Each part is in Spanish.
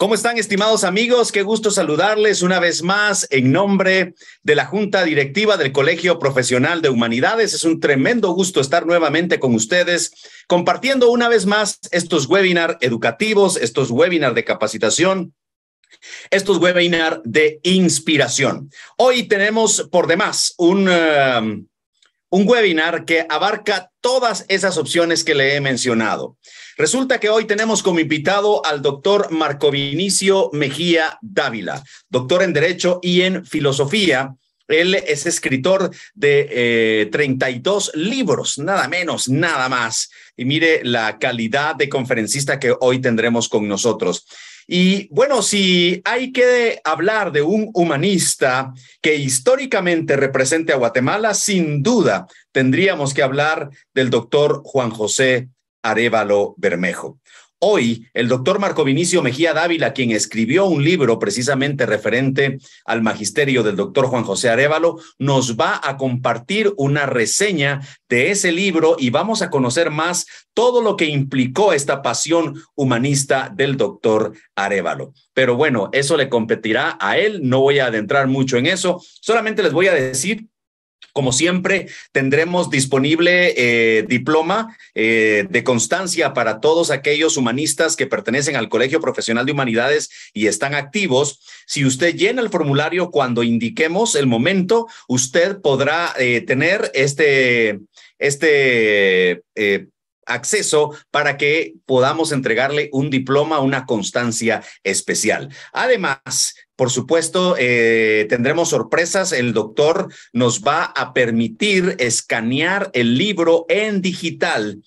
¿Cómo están, estimados amigos? Qué gusto saludarles una vez más en nombre de la Junta Directiva del Colegio Profesional de Humanidades. Es un tremendo gusto estar nuevamente con ustedes compartiendo una vez más estos webinars educativos, estos webinars de capacitación. Estos webinars de inspiración. Hoy tenemos por demás un, um, un webinar que abarca todas esas opciones que le he mencionado. Resulta que hoy tenemos como invitado al doctor Marco Vinicio Mejía Dávila, doctor en Derecho y en Filosofía. Él es escritor de 32 eh, libros, nada menos, nada más. Y mire la calidad de conferencista que hoy tendremos con nosotros. Y bueno, si hay que hablar de un humanista que históricamente represente a Guatemala, sin duda tendríamos que hablar del doctor Juan José Arevalo Bermejo. Hoy, el doctor Marco Vinicio Mejía Dávila, quien escribió un libro precisamente referente al magisterio del doctor Juan José Arevalo, nos va a compartir una reseña de ese libro y vamos a conocer más todo lo que implicó esta pasión humanista del doctor Arevalo. Pero bueno, eso le competirá a él, no voy a adentrar mucho en eso, solamente les voy a decir como siempre, tendremos disponible eh, diploma eh, de constancia para todos aquellos humanistas que pertenecen al Colegio Profesional de Humanidades y están activos. Si usted llena el formulario cuando indiquemos el momento, usted podrá eh, tener este, este acceso para que podamos entregarle un diploma, una constancia especial. Además, por supuesto, eh, tendremos sorpresas. El doctor nos va a permitir escanear el libro en digital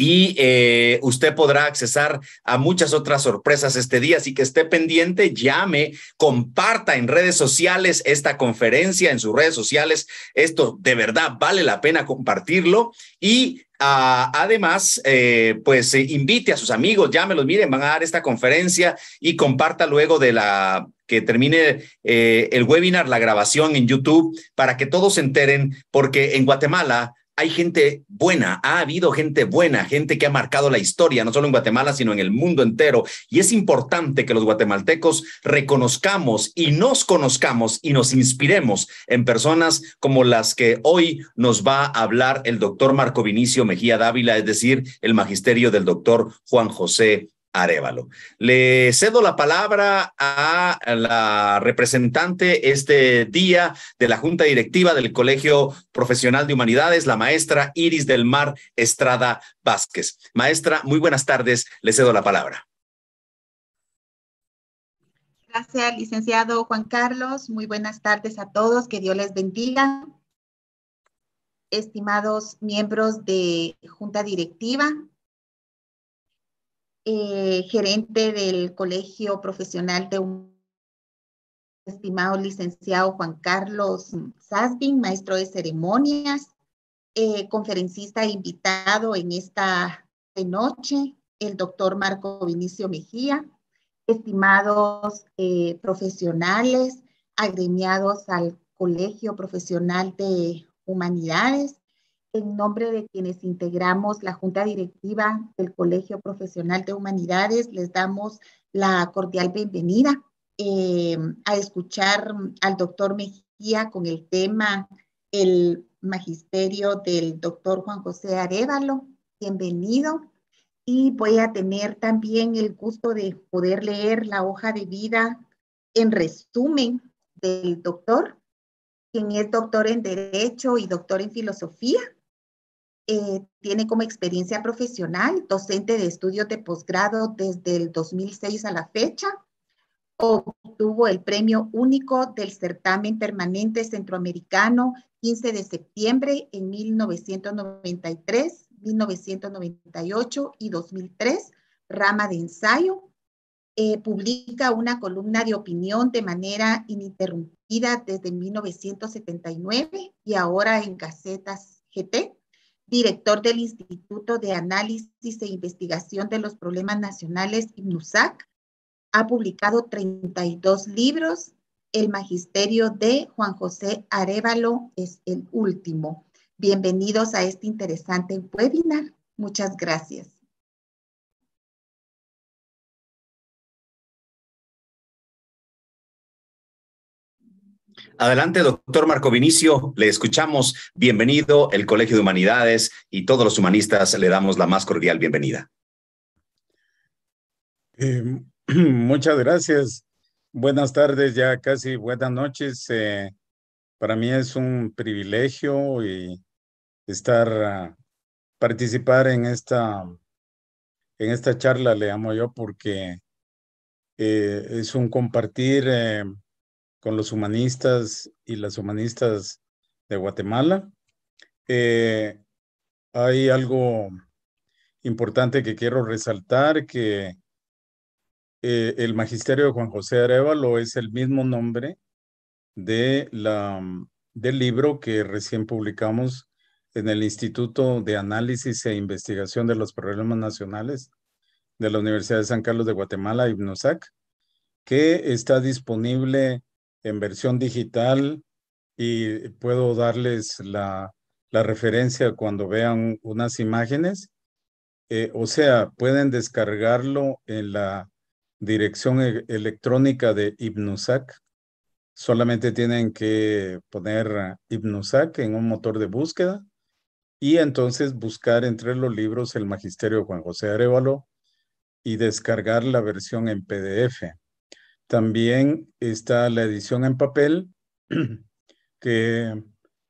y eh, usted podrá accesar a muchas otras sorpresas este día, así que esté pendiente, llame, comparta en redes sociales esta conferencia, en sus redes sociales, esto de verdad vale la pena compartirlo y ah, además, eh, pues eh, invite a sus amigos, llámelos, miren, van a dar esta conferencia y comparta luego de la que termine el webinar, la grabación en YouTube, para que todos se enteren, porque en Guatemala hay gente buena, ha habido gente buena, gente que ha marcado la historia, no solo en Guatemala, sino en el mundo entero. Y es importante que los guatemaltecos reconozcamos y nos conozcamos y nos inspiremos en personas como las que hoy nos va a hablar el doctor Marco Vinicio Mejía Dávila, es decir, el magisterio del doctor Juan José Arevalo. Le cedo la palabra a la representante este día de la Junta Directiva del Colegio Profesional de Humanidades, la maestra Iris del Mar Estrada Vázquez. Maestra, muy buenas tardes. Le cedo la palabra. Gracias, licenciado Juan Carlos. Muy buenas tardes a todos. Que Dios les bendiga. Estimados miembros de Junta Directiva, eh, gerente del Colegio Profesional de estimado licenciado Juan Carlos Sasbin, maestro de ceremonias, eh, conferencista invitado en esta noche, el doctor Marco Vinicio Mejía, estimados eh, profesionales agremiados al Colegio Profesional de Humanidades, en nombre de quienes integramos la Junta Directiva del Colegio Profesional de Humanidades, les damos la cordial bienvenida eh, a escuchar al doctor Mejía con el tema el magisterio del doctor Juan José Arevalo. Bienvenido. Y voy a tener también el gusto de poder leer la hoja de vida en resumen del doctor, quien es doctor en Derecho y doctor en Filosofía eh, tiene como experiencia profesional docente de estudios de posgrado desde el 2006 a la fecha. Obtuvo el premio único del certamen permanente centroamericano 15 de septiembre en 1993, 1998 y 2003, rama de ensayo. Eh, publica una columna de opinión de manera ininterrumpida desde 1979 y ahora en Gacetas GT director del Instituto de Análisis e Investigación de los Problemas Nacionales, INUSAC. Ha publicado 32 libros. El Magisterio de Juan José Arevalo es el último. Bienvenidos a este interesante webinar. Muchas gracias. Adelante, doctor Marco Vinicio, le escuchamos. Bienvenido, el Colegio de Humanidades y todos los humanistas le damos la más cordial bienvenida. Eh, muchas gracias. Buenas tardes, ya casi buenas noches. Eh, para mí es un privilegio y estar ah, participar en esta en esta charla le llamo yo porque eh, es un compartir con los humanistas y las humanistas de Guatemala. Eh, hay algo importante que quiero resaltar, que eh, el magisterio de Juan José Arevalo es el mismo nombre de la, del libro que recién publicamos en el Instituto de Análisis e Investigación de los Problemas Nacionales de la Universidad de San Carlos de Guatemala, IBNOSAC, que está disponible en versión digital y puedo darles la, referencia cuando vean unas imágenes. Eh, o sea, pueden descargarlo en la dirección e-, electrónica de Ibnusac. Solamente tienen que poner Ibnusac en un motor de búsqueda y entonces buscar entre los libros el Magisterio Juan José Arevalo y descargar la versión en PDF. También está la edición en papel que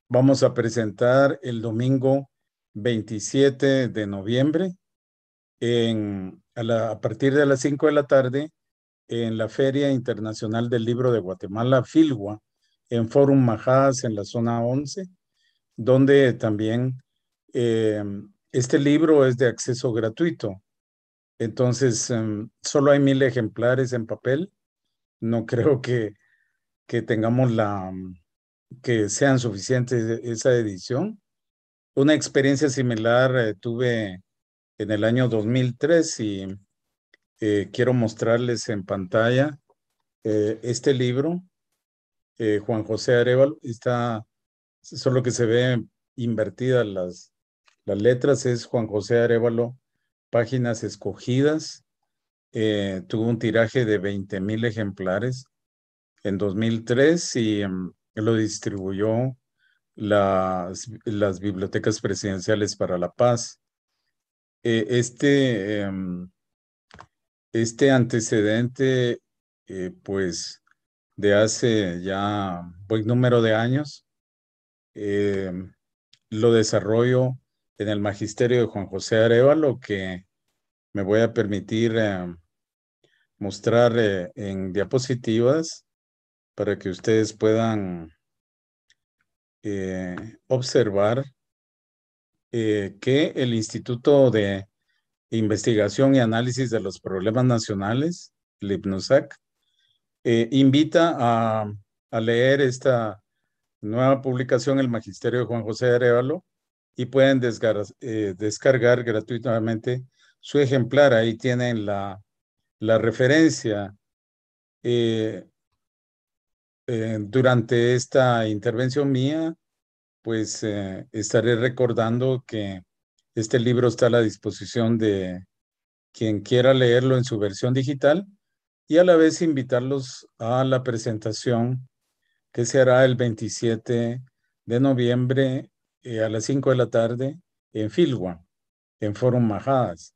vamos a presentar el domingo 27 de noviembre a, partir de las 5 de la tarde en la Feria Internacional del Libro de Guatemala, Filgua, en Forum Majadas, en la zona 11, donde también eh, este libro es de acceso gratuito. Entonces, em, solo hay mil ejemplares en papel no creo que, que tengamos la, que sean suficientes e, esa edición. Una experiencia similar eh, tuve en el año 2003 y eh, quiero mostrarles en pantalla eh, este libro. Juan José Arevalo está, solo que se ve invertidas las, las letras, es Juan José Arevalo, páginas escogidas. Eh, tuvo un tiraje de 20 mil ejemplares en 2003 y em, lo distribuyó las, bibliotecas presidenciales para la paz. E, este, em, este antecedente, eh, pues, de hace ya buen número de años, em, lo desarrollo en el magisterio de Juan José Arevalo, que me voy a permitir eh, mostrar eh, en diapositivas para que ustedes puedan eh, observar que el Instituto de Investigación y Análisis de los Problemas Nacionales, el invita a, leer esta nueva publicación, El Magisterio de Juan José Arevalo, y pueden descargar gratuitamente su ejemplar, ahí tienen la, referencia. Eh, eh, durante esta intervención mía, pues eh, estaré recordando que este libro está a la disposición de quien quiera leerlo en su versión digital y a la vez invitarlos a la presentación que se hará el 27 de noviembre a las 5 de la tarde en Filwa, en Forum Majadas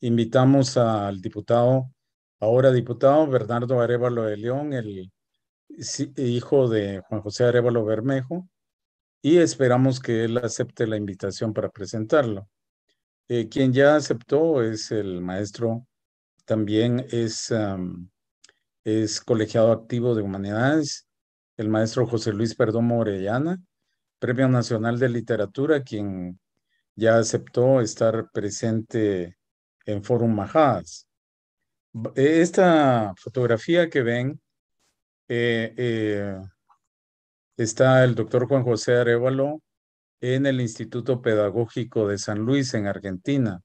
invitamos al diputado, ahora diputado Bernardo Arevalo de León, el hijo de Juan José Arevalo Bermejo, y esperamos que él acepte la invitación para presentarlo. Eh, quien ya aceptó es el maestro, también es, es colegiado activo de humanidades, el maestro José Luis Perdomo Orellana, Premio Nacional de Literatura, quien ya aceptó estar presente en Forum Majas Esta fotografía que ven, eh, eh, está el doctor Juan José Arevalo en el Instituto Pedagógico de San Luis, en Argentina,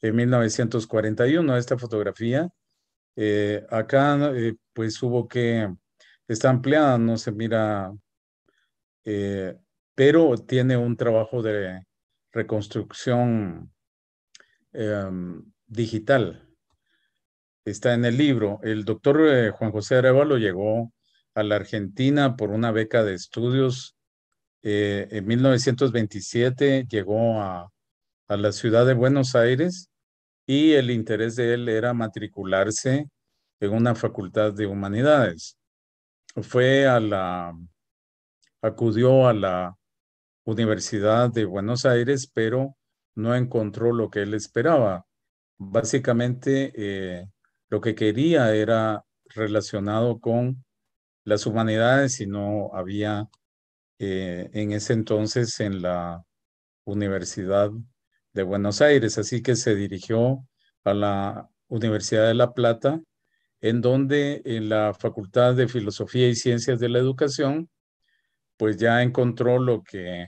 en 1941. Esta fotografía, eh, acá pues hubo que, está ampliada, no se mira, pero tiene un trabajo de reconstrucción. Em, digital. Está en el libro. El doctor eh, Juan José Arevalo llegó a la Argentina por una beca de estudios. Eh, en 1927 llegó a, a la ciudad de Buenos Aires y el interés de él era matricularse en una facultad de humanidades. Fue a la, acudió a la Universidad de Buenos Aires, pero no encontró lo que él esperaba básicamente eh, lo que quería era relacionado con las humanidades y no había eh, en ese entonces en la Universidad de Buenos Aires, así que se dirigió a la Universidad de La Plata, en donde en la Facultad de Filosofía y Ciencias de la Educación, pues ya encontró lo que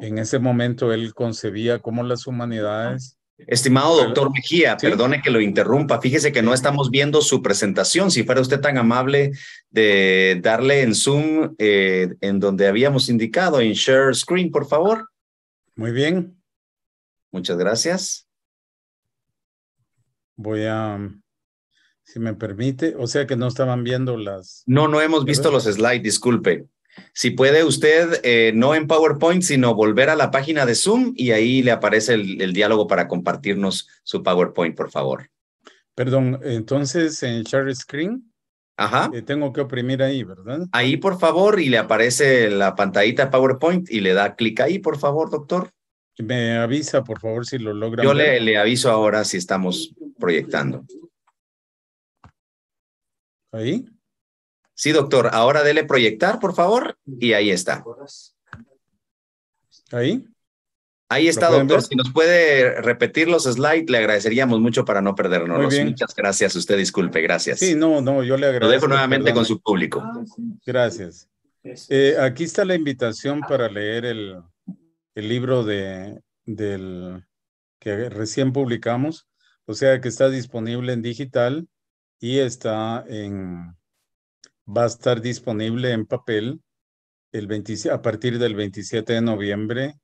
en ese momento él concebía como las humanidades Estimado doctor Mejía, perdone que lo interrumpa. Fíjese que no estamos viendo su presentación. Si fuera usted tan amable de darle en Zoom eh, en donde habíamos indicado, en Share Screen, por favor. Muy bien. Muchas gracias. Voy a, si me permite, o sea que no estaban viendo las... No, no hemos visto los slides, disculpe. Si puede usted, eh, no en PowerPoint, sino volver a la página de Zoom y ahí le aparece el, diálogo para compartirnos su PowerPoint, por favor. Perdón, entonces en share screen. Ajá. Eh, tengo que oprimir ahí, ¿verdad? Ahí, por favor, y le aparece la pantallita PowerPoint y le da clic ahí, por favor, doctor. Me avisa, por favor, si lo logra. Yo le, le aviso ahora si estamos proyectando. ¿Ahí? Sí, doctor, ahora dele proyectar, por favor, y ahí está. ¿Ahí? Ahí está, doctor. Si nos puede repetir los slides, le agradeceríamos mucho para no perdernos. Muchas gracias. Usted disculpe, gracias. Sí, no, no, yo le agradezco. Lo dejo nuevamente con su público. Gracias. Eh, aquí está la invitación para leer el, el libro de, del, que recién publicamos, o sea que está disponible en digital y está en, va a estar disponible en papel el a partir del 27 de noviembre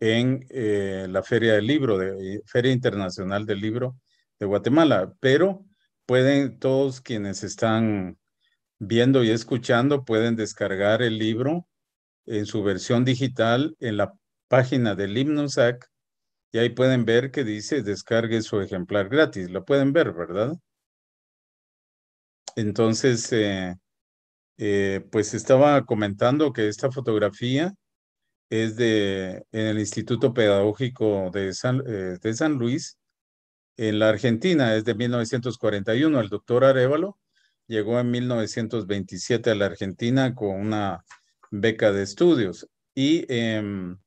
en eh, la Feria del Libro, de, eh, Feria Internacional del Libro de Guatemala. Pero pueden todos quienes están viendo y escuchando, pueden descargar el libro en su versión digital en la página del Himnosac y ahí pueden ver que dice descargue su ejemplar gratis. Lo pueden ver, ¿verdad? Entonces, eh, eh, pues estaba comentando que esta fotografía es de en el Instituto Pedagógico de San, eh, Luis, en la Argentina, es de 1941. El doctor Arevalo llegó en 1927 a la Argentina con una beca de estudios y em,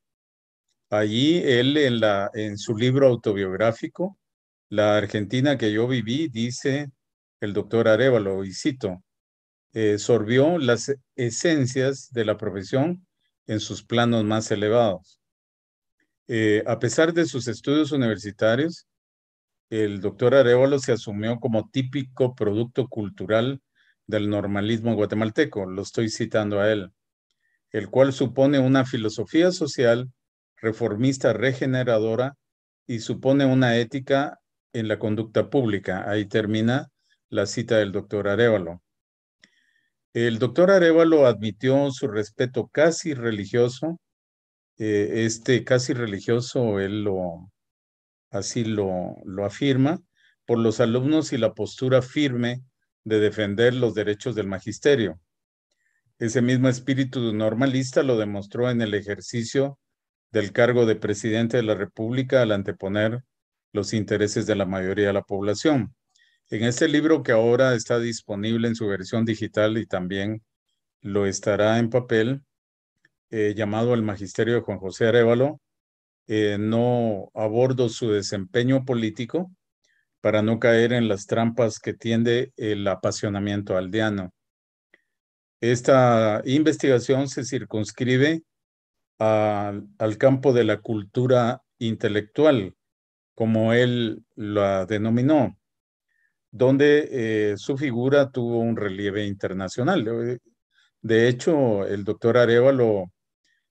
allí él en, la, en su libro autobiográfico, La Argentina que yo viví, dice el doctor Arevalo, y cito, eh, sorbió las esencias de la profesión en sus planos más elevados. Eh, a pesar de sus estudios universitarios, el doctor Arevalo se asumió como típico producto cultural del normalismo guatemalteco, lo estoy citando a él, el cual supone una filosofía social reformista regeneradora y supone una ética en la conducta pública. Ahí termina la cita del doctor Arevalo. El doctor Arevalo admitió su respeto casi religioso. Eh, este casi religioso, él lo, así lo afirma, por los alumnos y la postura firme de defender los derechos del magisterio. Ese mismo espíritu normalista lo demostró en el ejercicio del cargo de presidente de la República al anteponer los intereses de la mayoría de la población. En este libro que ahora está disponible en su versión digital y también lo estará en papel, eh, llamado El Magisterio de Juan José Arévalo, eh, no abordo su desempeño político para no caer en las trampas que tiende el apasionamiento aldeano. Esta investigación se circunscribe al campo de la cultura intelectual, como él la denominó, donde eh, su figura tuvo un relieve internacional. Eh, de hecho, el doctor Arevalo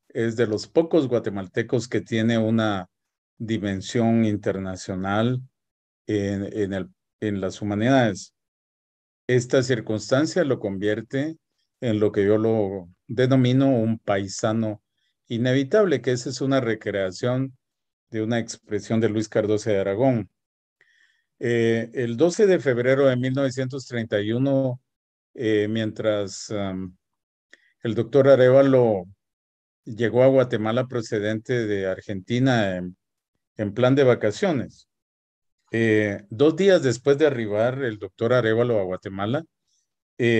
es de los pocos guatemaltecos que tiene una dimensión internacional en, las humanidades. Esta circunstancia lo convierte en lo que yo lo denomino un paisano inevitable, que esa es una recreación de una expresión de Luis Cardoso de Aragón. Eh, el 12 de febrero de 1931, eh, mientras el doctor Arevalo llegó a Guatemala procedente de Argentina en, plan de vacaciones, eh, dos días después de arribar el doctor Arevalo a Guatemala,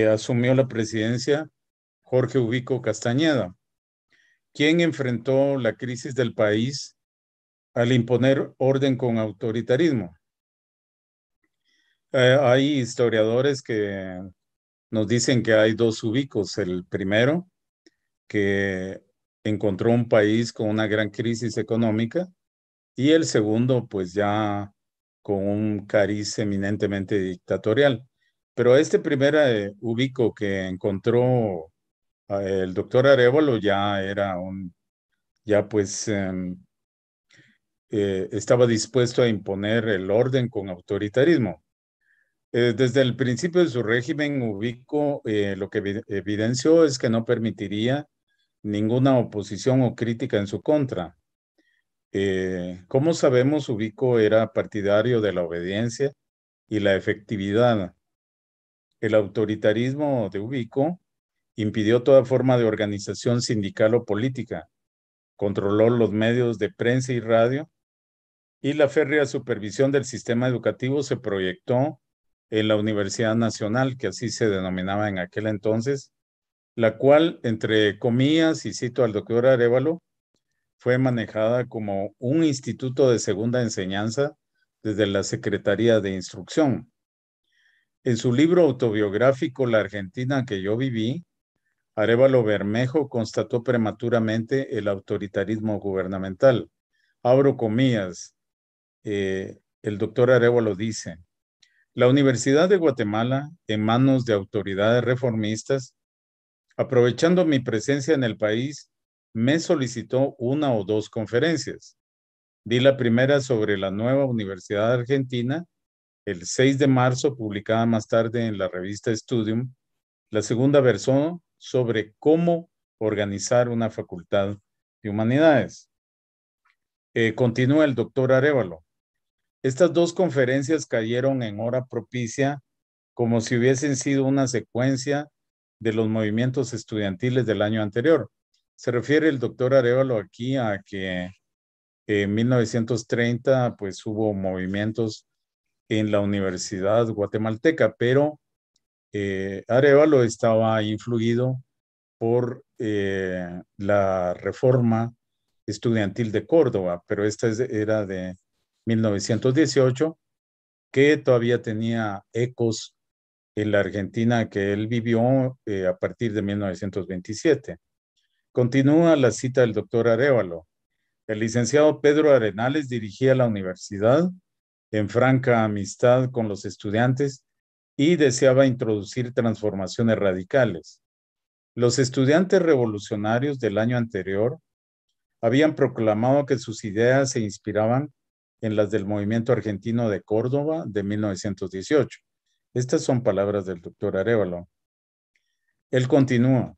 asumió la presidencia Jorge Ubico Castañeda, quien enfrentó la crisis del país al imponer orden con autoritarismo. Eh, hay historiadores que nos dicen que hay dos ubicos. El primero, que encontró un país con una gran crisis económica y el segundo, pues ya con un cariz eminentemente dictatorial. Pero este primer eh, ubico que encontró eh, el doctor Arevalo ya era un, ya pues em, estaba dispuesto a imponer el orden con autoritarismo. Eh, desde el principio de su régimen ubico, eh, lo que evidenció es que no permitiría ninguna oposición o crítica en su contra. Eh, como sabemos, Ubico era partidario de la obediencia y la efectividad. El autoritarismo de Ubico impidió toda forma de organización sindical o política, controló los medios de prensa y radio, y la férrea supervisión del sistema educativo se proyectó en la Universidad Nacional, que así se denominaba en aquel entonces, la cual, entre comillas, y cito al doctor Arevalo, fue manejada como un instituto de segunda enseñanza desde la Secretaría de Instrucción. En su libro autobiográfico La Argentina que yo viví, Arevalo Bermejo constató prematuramente el autoritarismo gubernamental. Abro comillas, eh, el doctor Arevalo dice, la Universidad de Guatemala, en manos de autoridades reformistas, aprovechando mi presencia en el país, me solicitó una o dos conferencias. Di la primera sobre la nueva Universidad Argentina, el 6 de marzo, publicada más tarde en la revista Studium, la segunda versión sobre cómo organizar una facultad de humanidades. Eh, continúa el doctor Arevalo. Estas dos conferencias cayeron en hora propicia, como si hubiesen sido una secuencia de los movimientos estudiantiles del año anterior. Se refiere el doctor Arevalo aquí a que en 1930 pues hubo movimientos en la Universidad Guatemalteca, pero eh, Arevalo estaba influido por eh, la reforma estudiantil de Córdoba, pero esta era de 1918, que todavía tenía ecos en la Argentina que él vivió eh, a partir de 1927. Continúa la cita del doctor Arevalo. El licenciado Pedro Arenales dirigía la universidad en franca amistad con los estudiantes y deseaba introducir transformaciones radicales. Los estudiantes revolucionarios del año anterior habían proclamado que sus ideas se inspiraban en las del movimiento argentino de Córdoba de 1918. Estas son palabras del doctor Arevalo. Él continúa.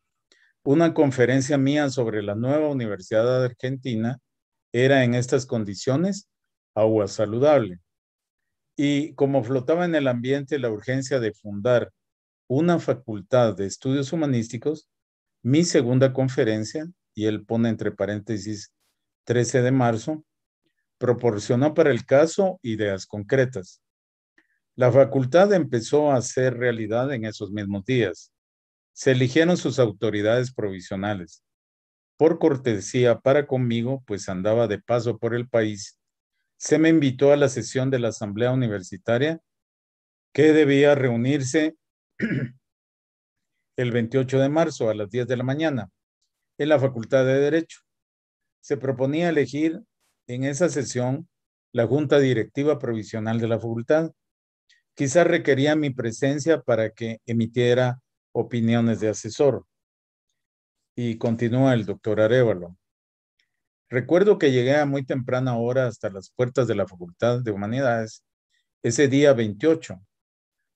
Una conferencia mía sobre la nueva Universidad de Argentina era en estas condiciones agua saludable. Y como flotaba en el ambiente la urgencia de fundar una facultad de estudios humanísticos, mi segunda conferencia, y él pone entre paréntesis 13 de marzo, proporcionó para el caso ideas concretas. La facultad empezó a hacer realidad en esos mismos días. Se eligieron sus autoridades provisionales. Por cortesía para conmigo, pues andaba de paso por el país, se me invitó a la sesión de la Asamblea Universitaria que debía reunirse el 28 de marzo a las 10 de la mañana en la Facultad de Derecho. Se proponía elegir en esa sesión la Junta Directiva Provisional de la Facultad. Quizás requería mi presencia para que emitiera opiniones de asesor. Y continúa el doctor Arevalo. Recuerdo que llegué a muy temprana hora hasta las puertas de la Facultad de Humanidades ese día 28,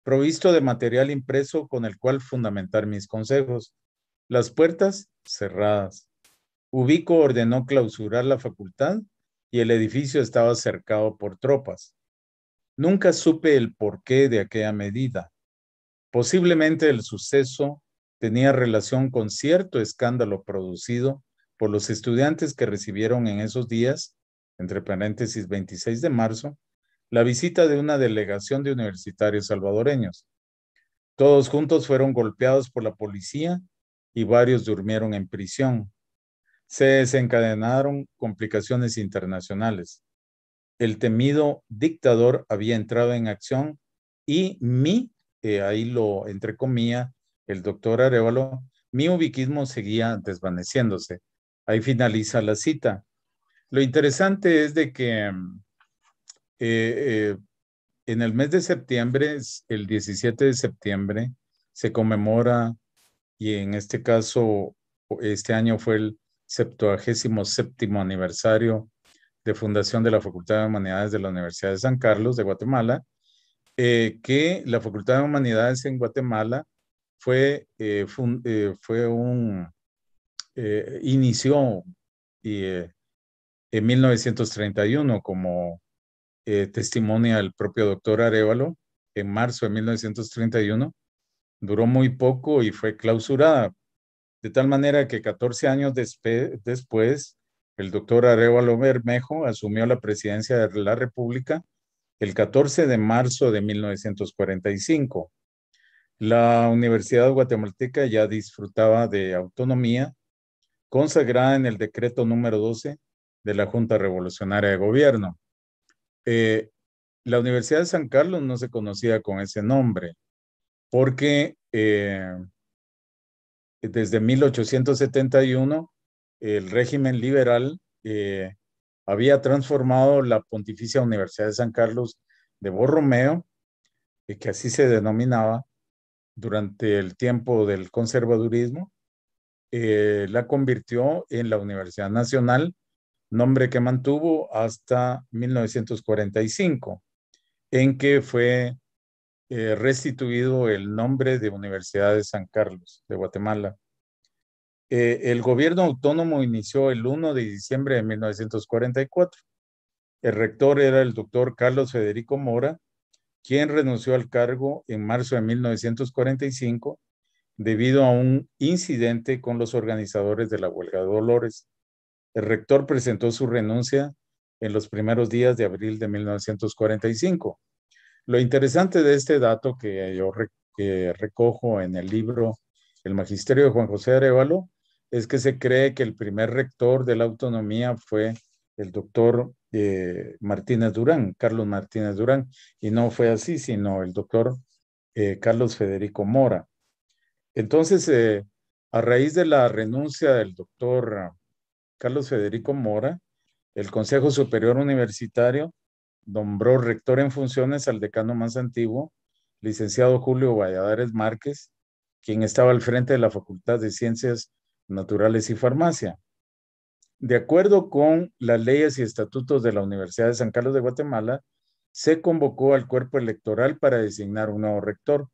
provisto de material impreso con el cual fundamentar mis consejos. Las puertas cerradas. Ubico ordenó clausurar la facultad y el edificio estaba cercado por tropas. Nunca supe el porqué de aquella medida. Posiblemente el suceso tenía relación con cierto escándalo producido por los estudiantes que recibieron en esos días, entre paréntesis 26 de marzo, la visita de una delegación de universitarios salvadoreños. Todos juntos fueron golpeados por la policía y varios durmieron en prisión se desencadenaron complicaciones internacionales. El temido dictador había entrado en acción y mi, eh, ahí lo entre el doctor Arevalo, mi ubiquismo seguía desvaneciéndose. Ahí finaliza la cita. Lo interesante es de que mm, eh, eh, en el mes de septiembre, el 17 de septiembre, se conmemora, y en este caso, este año fue el séptimo aniversario de fundación de la Facultad de Humanidades de la Universidad de San Carlos de Guatemala, eh, que la Facultad de Humanidades en Guatemala fue, eh, eh, fue un, inició en 1931 como testimonia el propio doctor Arevalo en marzo de 1931, duró muy poco y fue clausurada de tal manera que 14 años después, el doctor Arevalo Bermejo asumió la presidencia de la República el 14 de marzo de 1945. La Universidad Guatemalteca ya disfrutaba de autonomía consagrada en el decreto número 12 de la Junta Revolucionaria de Gobierno. Eh, la Universidad de San Carlos no se conocía con ese nombre porque eh, desde 1871 el régimen liberal eh, había transformado la Pontificia Universidad de San Carlos de Borromeo, eh, que así se denominaba durante el tiempo del conservadurismo, eh, la convirtió en la Universidad Nacional, nombre que mantuvo hasta 1945, en que fue eh, restituido el nombre de Universidad de San Carlos, de Guatemala. Eh, el gobierno autónomo inició el 1 de diciembre de 1944. El rector era el doctor Carlos Federico Mora, quien renunció al cargo en marzo de 1945 debido a un incidente con los organizadores de la huelga de Dolores. El rector presentó su renuncia en los primeros días de abril de 1945. Lo interesante de este dato que yo recojo en el libro El Magisterio de Juan José Arevalo es que se cree que el primer rector de la autonomía fue el doctor eh, Martínez Durán, Carlos Martínez Durán, y no fue así, sino el doctor eh, Carlos Federico Mora. Entonces, eh, a raíz de la renuncia del doctor ah, Carlos Federico Mora, el Consejo Superior Universitario nombró rector en funciones al decano más antiguo, licenciado Julio Valladares Márquez, quien estaba al frente de la Facultad de Ciencias Naturales y Farmacia. De acuerdo con las leyes y estatutos de la Universidad de San Carlos de Guatemala, se convocó al cuerpo electoral para designar un nuevo rector.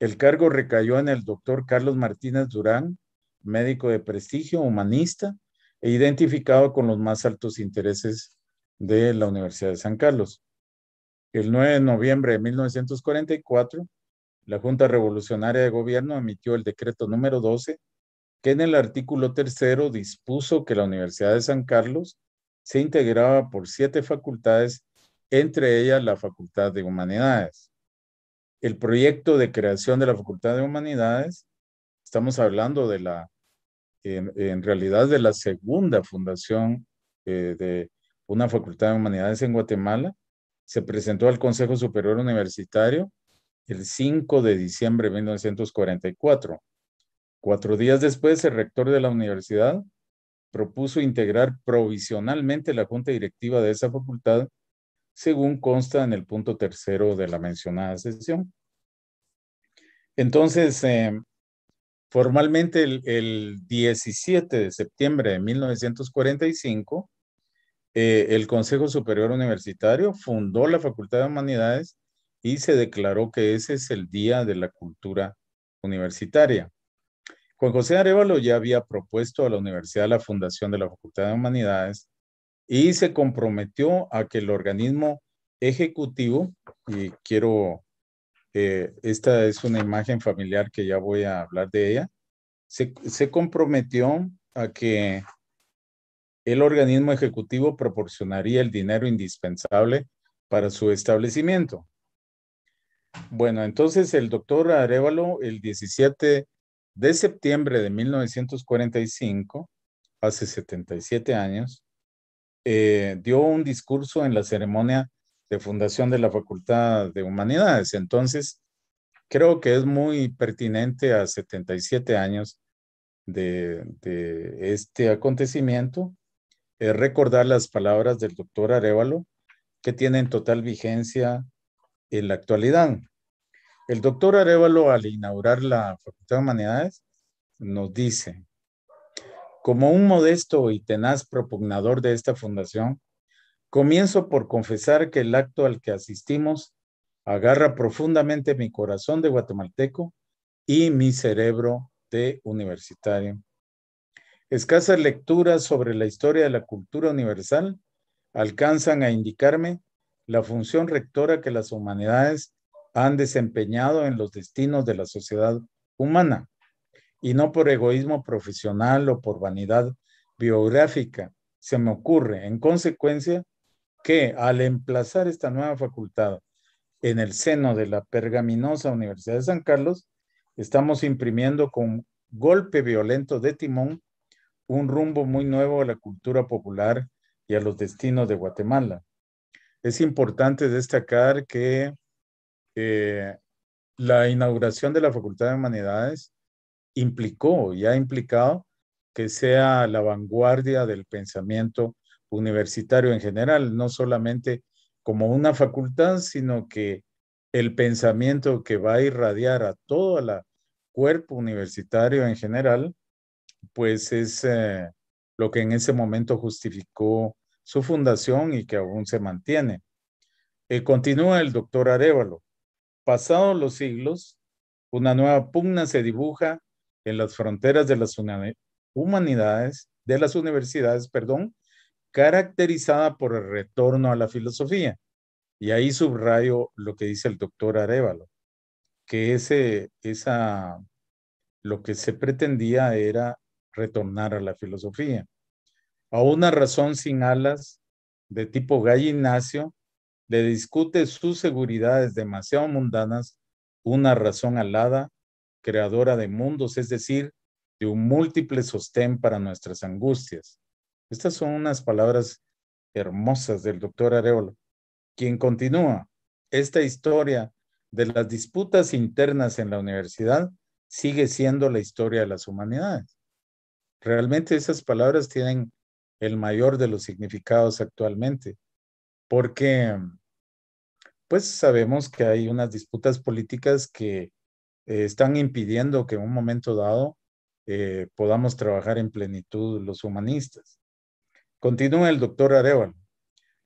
El cargo recayó en el doctor Carlos Martínez Durán, médico de prestigio, humanista e identificado con los más altos intereses de la Universidad de San Carlos. El 9 de noviembre de 1944, la Junta Revolucionaria de Gobierno emitió el decreto número 12, que en el artículo tercero dispuso que la Universidad de San Carlos se integraba por siete facultades, entre ellas la Facultad de Humanidades. El proyecto de creación de la Facultad de Humanidades, estamos hablando de la, en, realidad de la segunda fundación eh, de, una facultad de humanidades en Guatemala. Se presentó al Consejo Superior Universitario el 5 de diciembre de 1944. Cuatro días después, el rector de la universidad propuso integrar provisionalmente la junta directiva de esa facultad, según consta en el punto tercero de la mencionada sesión. Entonces, eh, formalmente el, el 17 de septiembre de 1945, eh, el Consejo Superior Universitario fundó la Facultad de Humanidades y se declaró que ese es el Día de la Cultura Universitaria. Juan José Arevalo ya había propuesto a la universidad la fundación de la Facultad de Humanidades y se comprometió a que el organismo ejecutivo, y quiero, eh, esta es una imagen familiar que ya voy a hablar de ella, se, se comprometió a que el organismo ejecutivo proporcionaría el dinero indispensable para su establecimiento. Bueno, entonces el doctor Arevalo, el 17 de septiembre de 1945, hace 77 años, eh, dio un discurso en la ceremonia de fundación de la Facultad de Humanidades. Entonces, creo que es muy pertinente a 77 años de este acontecimiento eh, recordar las palabras del doctor Arevalo que tienen total vigencia en la actualidad. El doctor Arevalo al inaugurar la Facultad de Humanidades nos dice, como un modesto y tenaz propugnador de esta fundación, comienzo por confesar que el acto al que asistimos agarra profundamente mi corazón de guatemalteco y mi cerebro de universitario. Escasas lecturas sobre la historia de la cultura universal alcanzan a indicarme la función rectora que las humanidades han desempeñado en los destinos de la sociedad humana, y no por egoísmo profesional o por vanidad biográfica. Se me ocurre, en consecuencia, que al emplazar esta nueva facultad en el seno de la pergaminosa Universidad de San Carlos, estamos imprimiendo con golpe violento de timón un rumbo muy nuevo a la cultura popular y a los destinos de Guatemala. Es importante destacar que eh, la inauguración de la Facultad de Humanidades implicó y ha implicado que sea la vanguardia del pensamiento universitario en general, no solamente como una facultad, sino que el pensamiento que va a irradiar a todo el cuerpo universitario en general pues es eh, lo que en ese momento justificó su fundación y que aún se mantiene. Eh, continúa el doctor Arevalo. Pasados los siglos, una nueva pugna se dibuja en las fronteras de las humanidades, de las universidades, perdón, caracterizada por el retorno a la filosofía. Y ahí subrayo lo que dice el doctor Arevalo, que ese, esa, lo que se pretendía era retornar a la filosofía, a una razón sin alas de tipo gallinacio, le discute sus seguridades demasiado mundanas, una razón alada, creadora de mundos, es decir, de un múltiple sostén para nuestras angustias. Estas son unas palabras hermosas del doctor Areola quien continúa, esta historia de las disputas internas en la universidad sigue siendo la historia de las humanidades. Realmente esas palabras tienen el mayor de los significados actualmente, porque pues sabemos que hay unas disputas políticas que eh, están impidiendo que en un momento dado eh, podamos trabajar en plenitud los humanistas. Continúa el doctor Areval.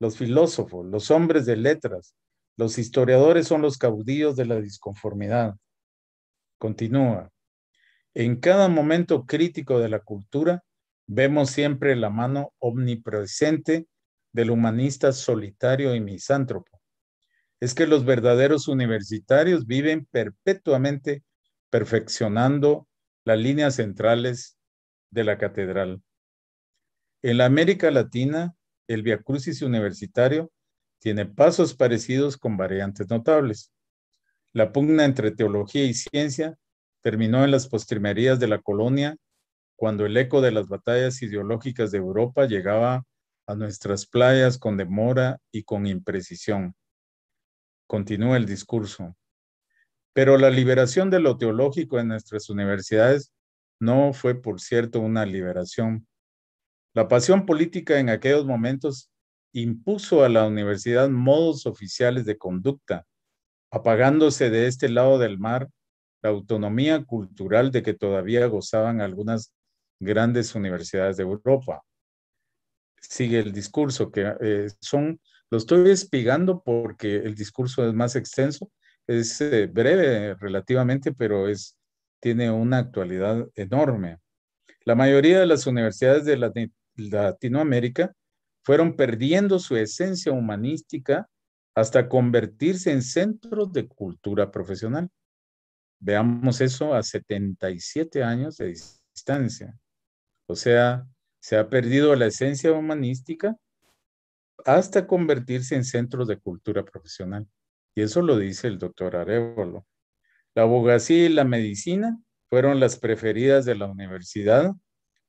Los filósofos, los hombres de letras, los historiadores son los caudillos de la disconformidad. Continúa. En cada momento crítico de la cultura, vemos siempre la mano omnipresente del humanista solitario y misántropo. Es que los verdaderos universitarios viven perpetuamente perfeccionando las líneas centrales de la catedral. En la América Latina, el viacrucis universitario tiene pasos parecidos con variantes notables. La pugna entre teología y ciencia terminó en las postrimerías de la colonia, cuando el eco de las batallas ideológicas de Europa llegaba a nuestras playas con demora y con imprecisión. Continúa el discurso. Pero la liberación de lo teológico en nuestras universidades no fue, por cierto, una liberación. La pasión política en aquellos momentos impuso a la universidad modos oficiales de conducta, apagándose de este lado del mar la autonomía cultural de que todavía gozaban algunas grandes universidades de Europa. Sigue el discurso que eh, son, lo estoy espigando porque el discurso es más extenso, es eh, breve relativamente, pero es, tiene una actualidad enorme. La mayoría de las universidades de Latinoamérica fueron perdiendo su esencia humanística hasta convertirse en centros de cultura profesional. Veamos eso a 77 años de distancia. O sea, se ha perdido la esencia humanística hasta convertirse en centros de cultura profesional. Y eso lo dice el doctor Arevolo. La abogacía y la medicina fueron las preferidas de la universidad,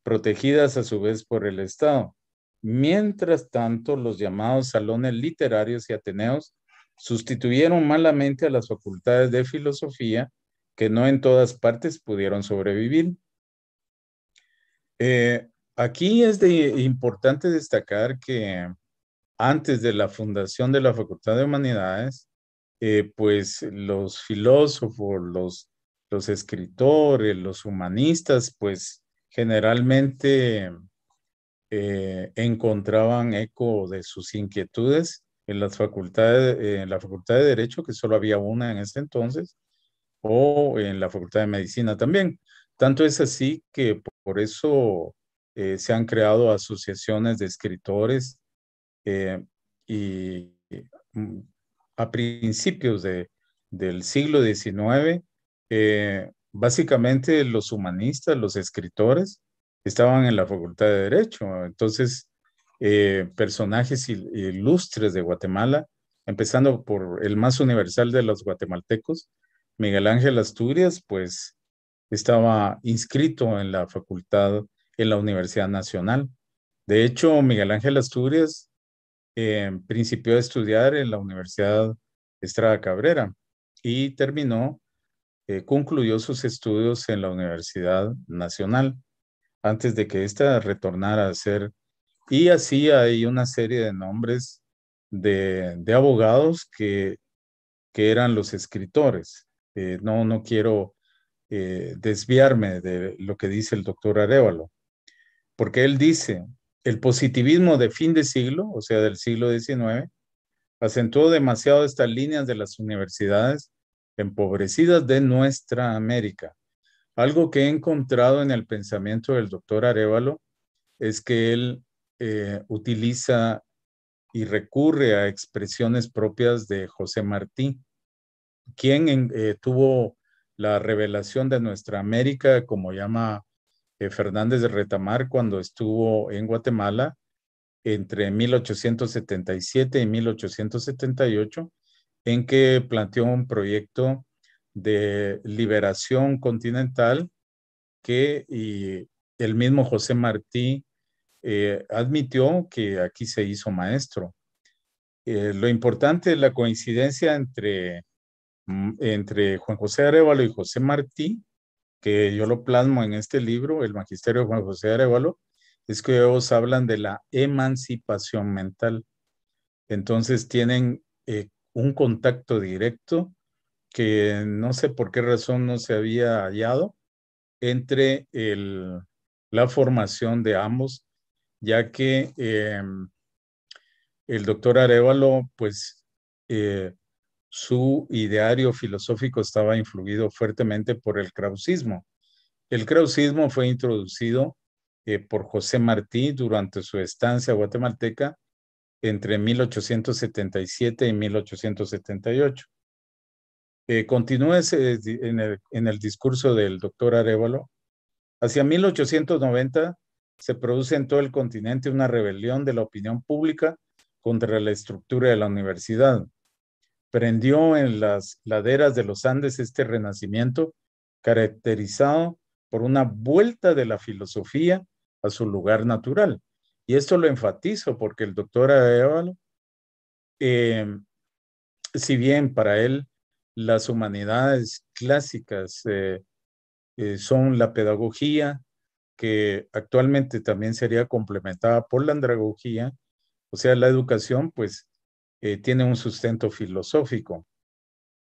protegidas a su vez por el Estado. Mientras tanto, los llamados salones literarios y ateneos sustituyeron malamente a las facultades de filosofía que no en todas partes pudieron sobrevivir. Eh, aquí es importante destacar que antes de la fundación de la Facultad de Humanidades, eh, pues los filósofos, los, escritores, los humanistas, pues generalmente eh, encontraban eco de sus inquietudes en las facultades, en la Facultad de Derecho, que solo había una en ese entonces, o en la Facultad de Medicina también. Tanto es así que por eso eh, se han creado asociaciones de escritores eh, y mm, a principios del siglo XIX, eh, básicamente los humanistas, los escritores, estaban en la Facultad de Derecho. Entonces, personajes ilustres de Guatemala, empezando por el más universal de los guatemaltecos, Miguel Ángel Asturias, pues estaba inscrito en la facultad, en la Universidad Nacional. De hecho, Miguel Ángel Asturias eh, principió a estudiar en la Universidad Estrada Cabrera y terminó, eh, concluyó sus estudios en la Universidad Nacional antes de que ésta retornara a ser, y así hay una serie de nombres de, abogados que eran los escritores. Eh, no, no quiero eh, desviarme de lo que dice el doctor Arevalo, porque él dice, el positivismo de fin de siglo, o sea, del siglo XIX, acentuó demasiado estas líneas de las universidades empobrecidas de nuestra América. Algo que he encontrado en el pensamiento del doctor Arevalo es que él eh, utiliza y recurre a expresiones propias de José Martí, quien eh, tuvo la revelación de nuestra América, como llama eh, Fernández de Retamar, cuando estuvo en Guatemala entre 1877 y 1878, en que planteó un proyecto de liberación continental que el mismo José Martí eh, admitió que aquí se hizo maestro. lo importante es la coincidencia entre Mm, entre Juan José Arevalo y José Martí, que yo lo plasmo en este libro, El Magisterio de Juan José Arevalo, es que ellos hablan de la emancipación mental. Entonces tienen eh, un contacto directo que no sé por qué razón no se había hallado entre el, la formación de ambos, ya que em, el doctor Arevalo, pues, eh, su ideario filosófico estaba influido fuertemente por el krausismo. El krausismo fue introducido eh, por José Martí durante su estancia guatemalteca entre 1877 y 1878. Eh, Continúe en el, en el discurso del doctor Arevalo. Hacia 1890 se produce en todo el continente una rebelión de la opinión pública contra la estructura de la universidad prendió en las laderas de los Andes este renacimiento caracterizado por una vuelta de la filosofía a su lugar natural. Y esto lo enfatizo porque el doctor Aévalo, em, si bien para él las humanidades clásicas eh, eh, son la pedagogía, que actualmente también sería complementada por la andragogía, o sea, la educación, pues eh, tiene un sustento filosófico.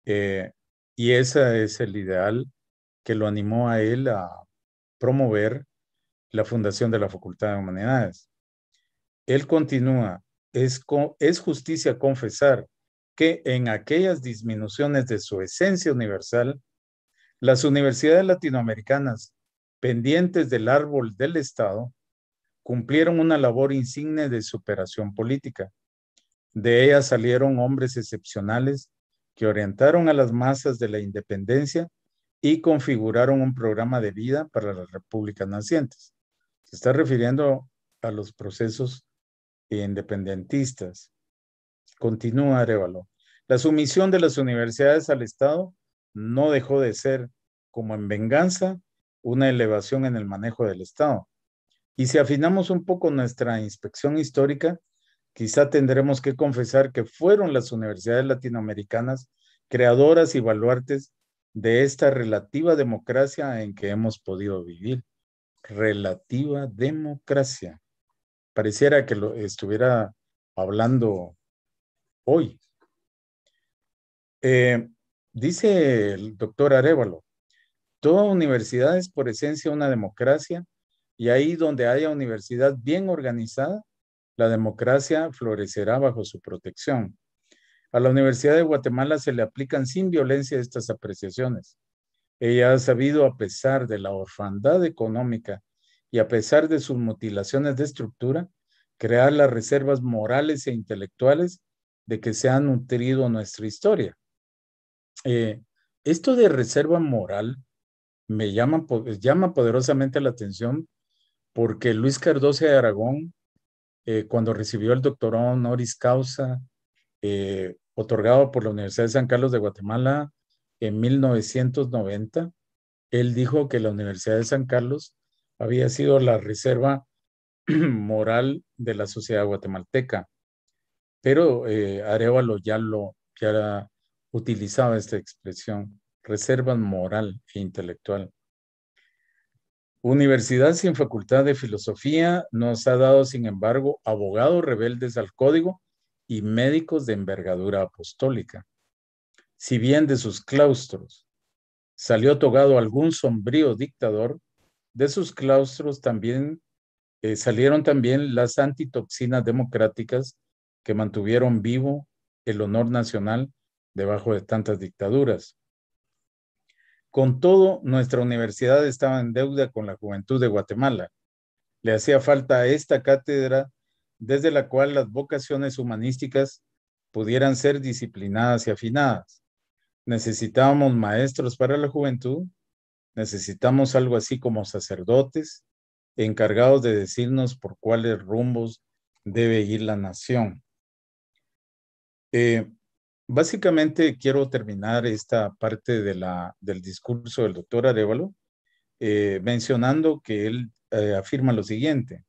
Eh, y ese es el ideal que lo animó a él a promover la fundación de la Facultad de Humanidades. Él continúa, es justicia confesar que en aquellas disminuciones de su esencia universal, las universidades latinoamericanas pendientes del árbol del Estado cumplieron una labor insigne de superación política de ella salieron hombres excepcionales que orientaron a las masas de la independencia y configuraron un programa de vida para las repúblicas nacientes. Se está refiriendo a los procesos independentistas. Continúa Arevalo. La sumisión de las universidades al Estado no dejó de ser, como en venganza, una elevación en el manejo del Estado. Y si afinamos un poco nuestra inspección histórica, quizá tendremos que confesar que fueron las universidades latinoamericanas creadoras y baluartes de esta relativa democracia en que hemos podido vivir. Relativa democracia. Pareciera que lo estuviera hablando hoy. Eh, dice el doctor Arevalo, toda universidad es por esencia una democracia y ahí donde haya universidad bien organizada, la democracia florecerá bajo su protección. A la Universidad de Guatemala se le aplican sin violencia estas apreciaciones. Ella ha sabido, a pesar de la orfandad económica y a pesar de sus mutilaciones de estructura, crear las reservas morales e intelectuales de que se ha nutrido nuestra historia. Eh, esto de reserva moral me llama, llama poderosamente la atención porque Luis Cardoso de Aragón eh, cuando recibió el doctorado honoris causa eh, otorgado por la Universidad de San Carlos de Guatemala en 1990, él dijo que la Universidad de San Carlos había sido la reserva moral de la sociedad guatemalteca. Pero eh, Arevalo ya lo ya utilizaba esta expresión, reserva moral e intelectual. Universidad sin Facultad de Filosofía nos ha dado, sin embargo, abogados rebeldes al código y médicos de envergadura apostólica. Si bien de sus claustros salió togado algún sombrío dictador, de sus claustros también eh, salieron también las antitoxinas democráticas que mantuvieron vivo el honor nacional debajo de tantas dictaduras. Con todo, nuestra universidad estaba en deuda con la juventud de Guatemala. Le hacía falta esta cátedra desde la cual las vocaciones humanísticas pudieran ser disciplinadas y afinadas. Necesitábamos maestros para la juventud, necesitamos algo así como sacerdotes encargados de decirnos por cuáles rumbos debe ir la nación. Eh, Básicamente quiero terminar esta parte del discurso del doctor Arevalo eh, mencionando que él eh, afirma lo siguiente.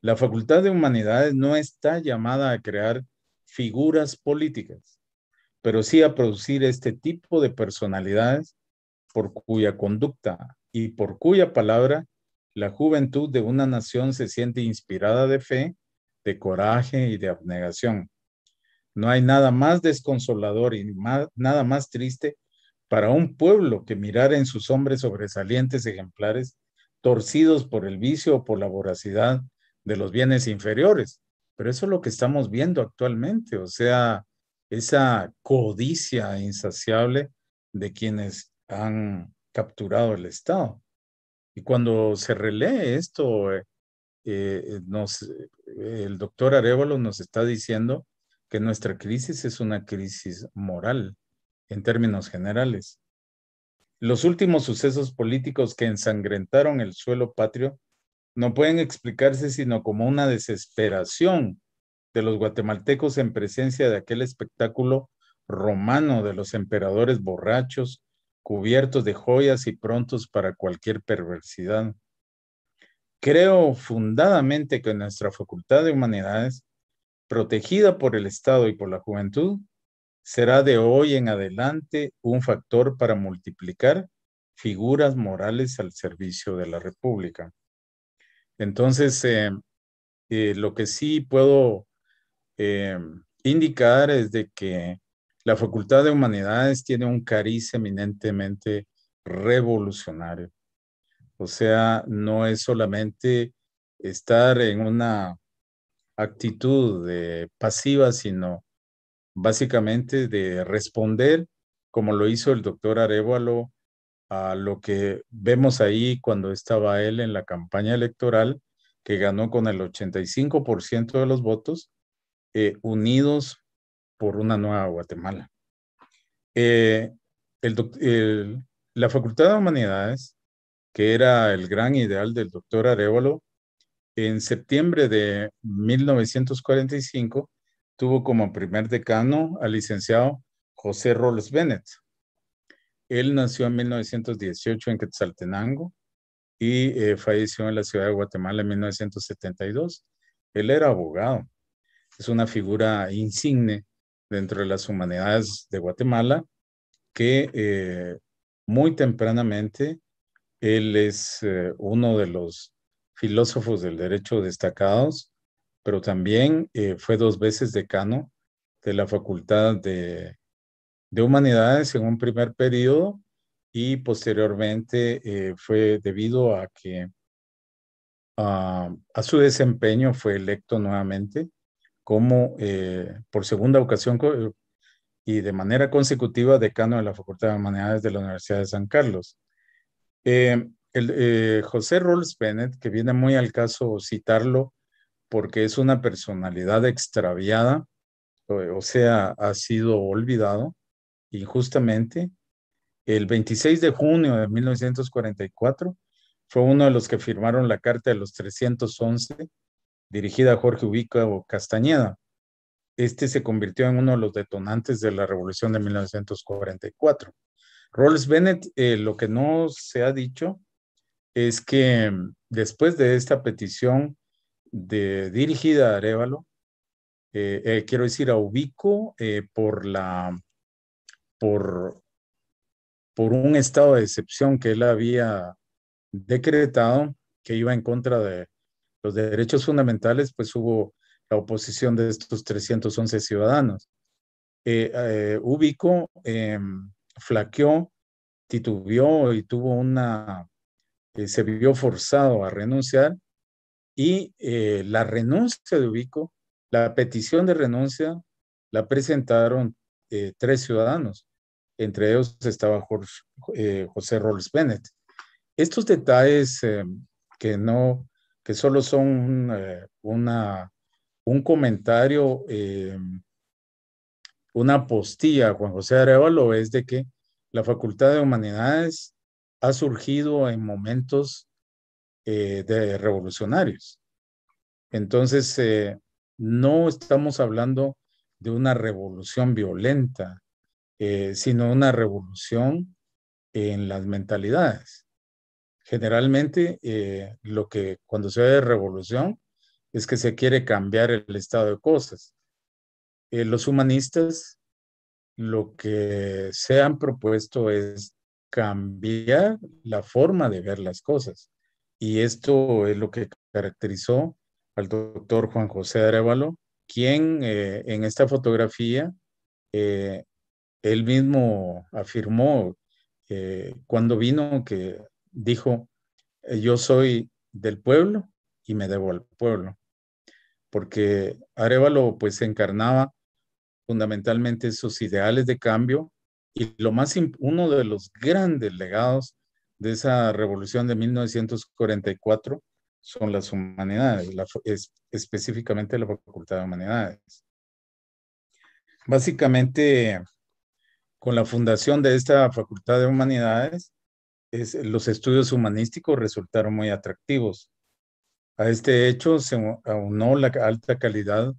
La Facultad de Humanidades no está llamada a crear figuras políticas, pero sí a producir este tipo de personalidades por cuya conducta y por cuya palabra la juventud de una nación se siente inspirada de fe, de coraje y de abnegación no hay nada más desconsolador y nada más triste para un pueblo que mirar en sus hombres sobresalientes ejemplares torcidos por el vicio o por la voracidad de los bienes inferiores. Pero eso es lo que estamos viendo actualmente, o sea, esa codicia insaciable de quienes han capturado el Estado. Y cuando se relee esto, eh, eh, eh, el doctor Arevalo nos está diciendo que nuestra crisis es una crisis moral en términos generales. Los últimos sucesos políticos que ensangrentaron el suelo patrio no pueden explicarse sino como una desesperación de los guatemaltecos en presencia de aquel espectáculo romano de los emperadores borrachos, cubiertos de joyas y prontos para cualquier perversidad. Creo fundadamente que nuestra Facultad de Humanidades protegida por el Estado y por la juventud, será de hoy en adelante un factor para multiplicar figuras morales al servicio de la República. Entonces, em, eh, lo que sí puedo em, indicar es de que la Facultad de Humanidades tiene un cariz eminentemente revolucionario. O sea, no es solamente estar en una actitud eh, pasiva, sino básicamente de responder, como lo hizo el doctor Arevalo, a lo que vemos ahí cuando estaba él en la campaña electoral, que ganó con el 85% de los votos, eh, unidos por una nueva Guatemala. Eh, la Facultad de Humanidades, que era el gran ideal del doctor Arevalo, en septiembre de 1945 tuvo como primer decano al licenciado José Rolls Bennett. Él nació en 1918 en Quetzaltenango y eh, falleció en la ciudad de Guatemala en 1972. Él era abogado. Es una figura insigne dentro de las humanidades de Guatemala que eh, muy tempranamente él es eh, uno de los filósofos del derecho destacados, pero también eh, fue dos veces decano de la Facultad de, Humanidades en un primer periodo y posteriormente eh, fue debido a que a, su desempeño fue electo nuevamente como eh, por segunda ocasión y de manera consecutiva decano de la Facultad de Humanidades de la Universidad de San Carlos. Eh, el, eh, José Rolls Bennett, que viene muy al caso citarlo porque es una personalidad extraviada, o sea, ha sido olvidado injustamente. El 26 de junio de 1944 fue uno de los que firmaron la Carta de los 311 dirigida a Jorge Ubico Castañeda. Este se convirtió en uno de los detonantes de la Revolución de 1944. Rolls Bennett, eh, lo que no se ha dicho es que mm, después de esta petición de, dirigida a Arevalo, eh, eh, quiero decir a Ubico, eh, por, la, por, por un estado de excepción que él había decretado, que iba en contra de los derechos fundamentales, pues hubo la oposición de estos 311 ciudadanos. Ubico em, flaqueó, titubeó y tuvo una que eh, se vio forzado a renunciar y eh, la renuncia de Ubico, la petición de renuncia, la presentaron eh, tres ciudadanos. Entre ellos estaba José Rolls Bennett. Estos detalles que no, que solo son una, un comentario, una postilla Juan José Arevalo, es de que la Facultad de Humanidades ha surgido en momentos eh, de revolucionarios. Entonces, eh, no estamos hablando de una revolución violenta, eh, sino una revolución en las mentalidades. Generalmente, lo que cuando se ve revolución es que se quiere cambiar el estado de cosas. los humanistas lo que se han propuesto es cambiar la forma de ver las cosas. Y esto es lo que caracterizó al doctor Juan José Arevalo, quien eh, en esta fotografía, eh, él mismo afirmó eh, cuando vino que dijo, yo soy del pueblo y me debo al pueblo, porque Arevalo pues encarnaba fundamentalmente sus ideales de cambio y lo más, uno de los grandes legados de esa revolución de 1944 son las humanidades, específicamente la Facultad de Humanidades. Básicamente, con la fundación de esta Facultad de Humanidades, los estudios humanísticos resultaron muy atractivos. A este hecho se aunó la alta calidad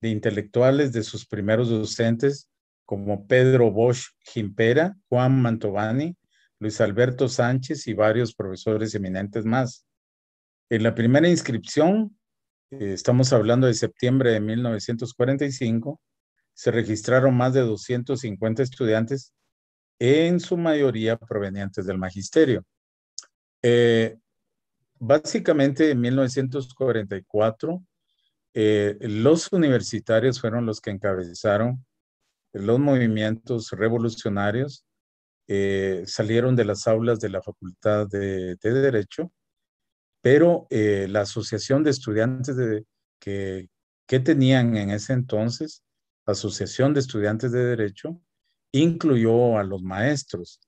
de intelectuales de sus primeros docentes como Pedro Bosch Gimpera, Juan Mantovani, Luis Alberto Sánchez y varios profesores eminentes más. En la primera inscripción, eh, estamos hablando de septiembre de 1945, se registraron más de 250 estudiantes, en su mayoría provenientes del magisterio. Eh, básicamente en 1944, eh, los universitarios fueron los que encabezaron los movimientos revolucionarios eh, salieron de las aulas de la Facultad de, Derecho, pero eh, la Asociación de Estudiantes que, tenían en ese entonces, Asociación de Estudiantes de Derecho, incluyó a los maestros.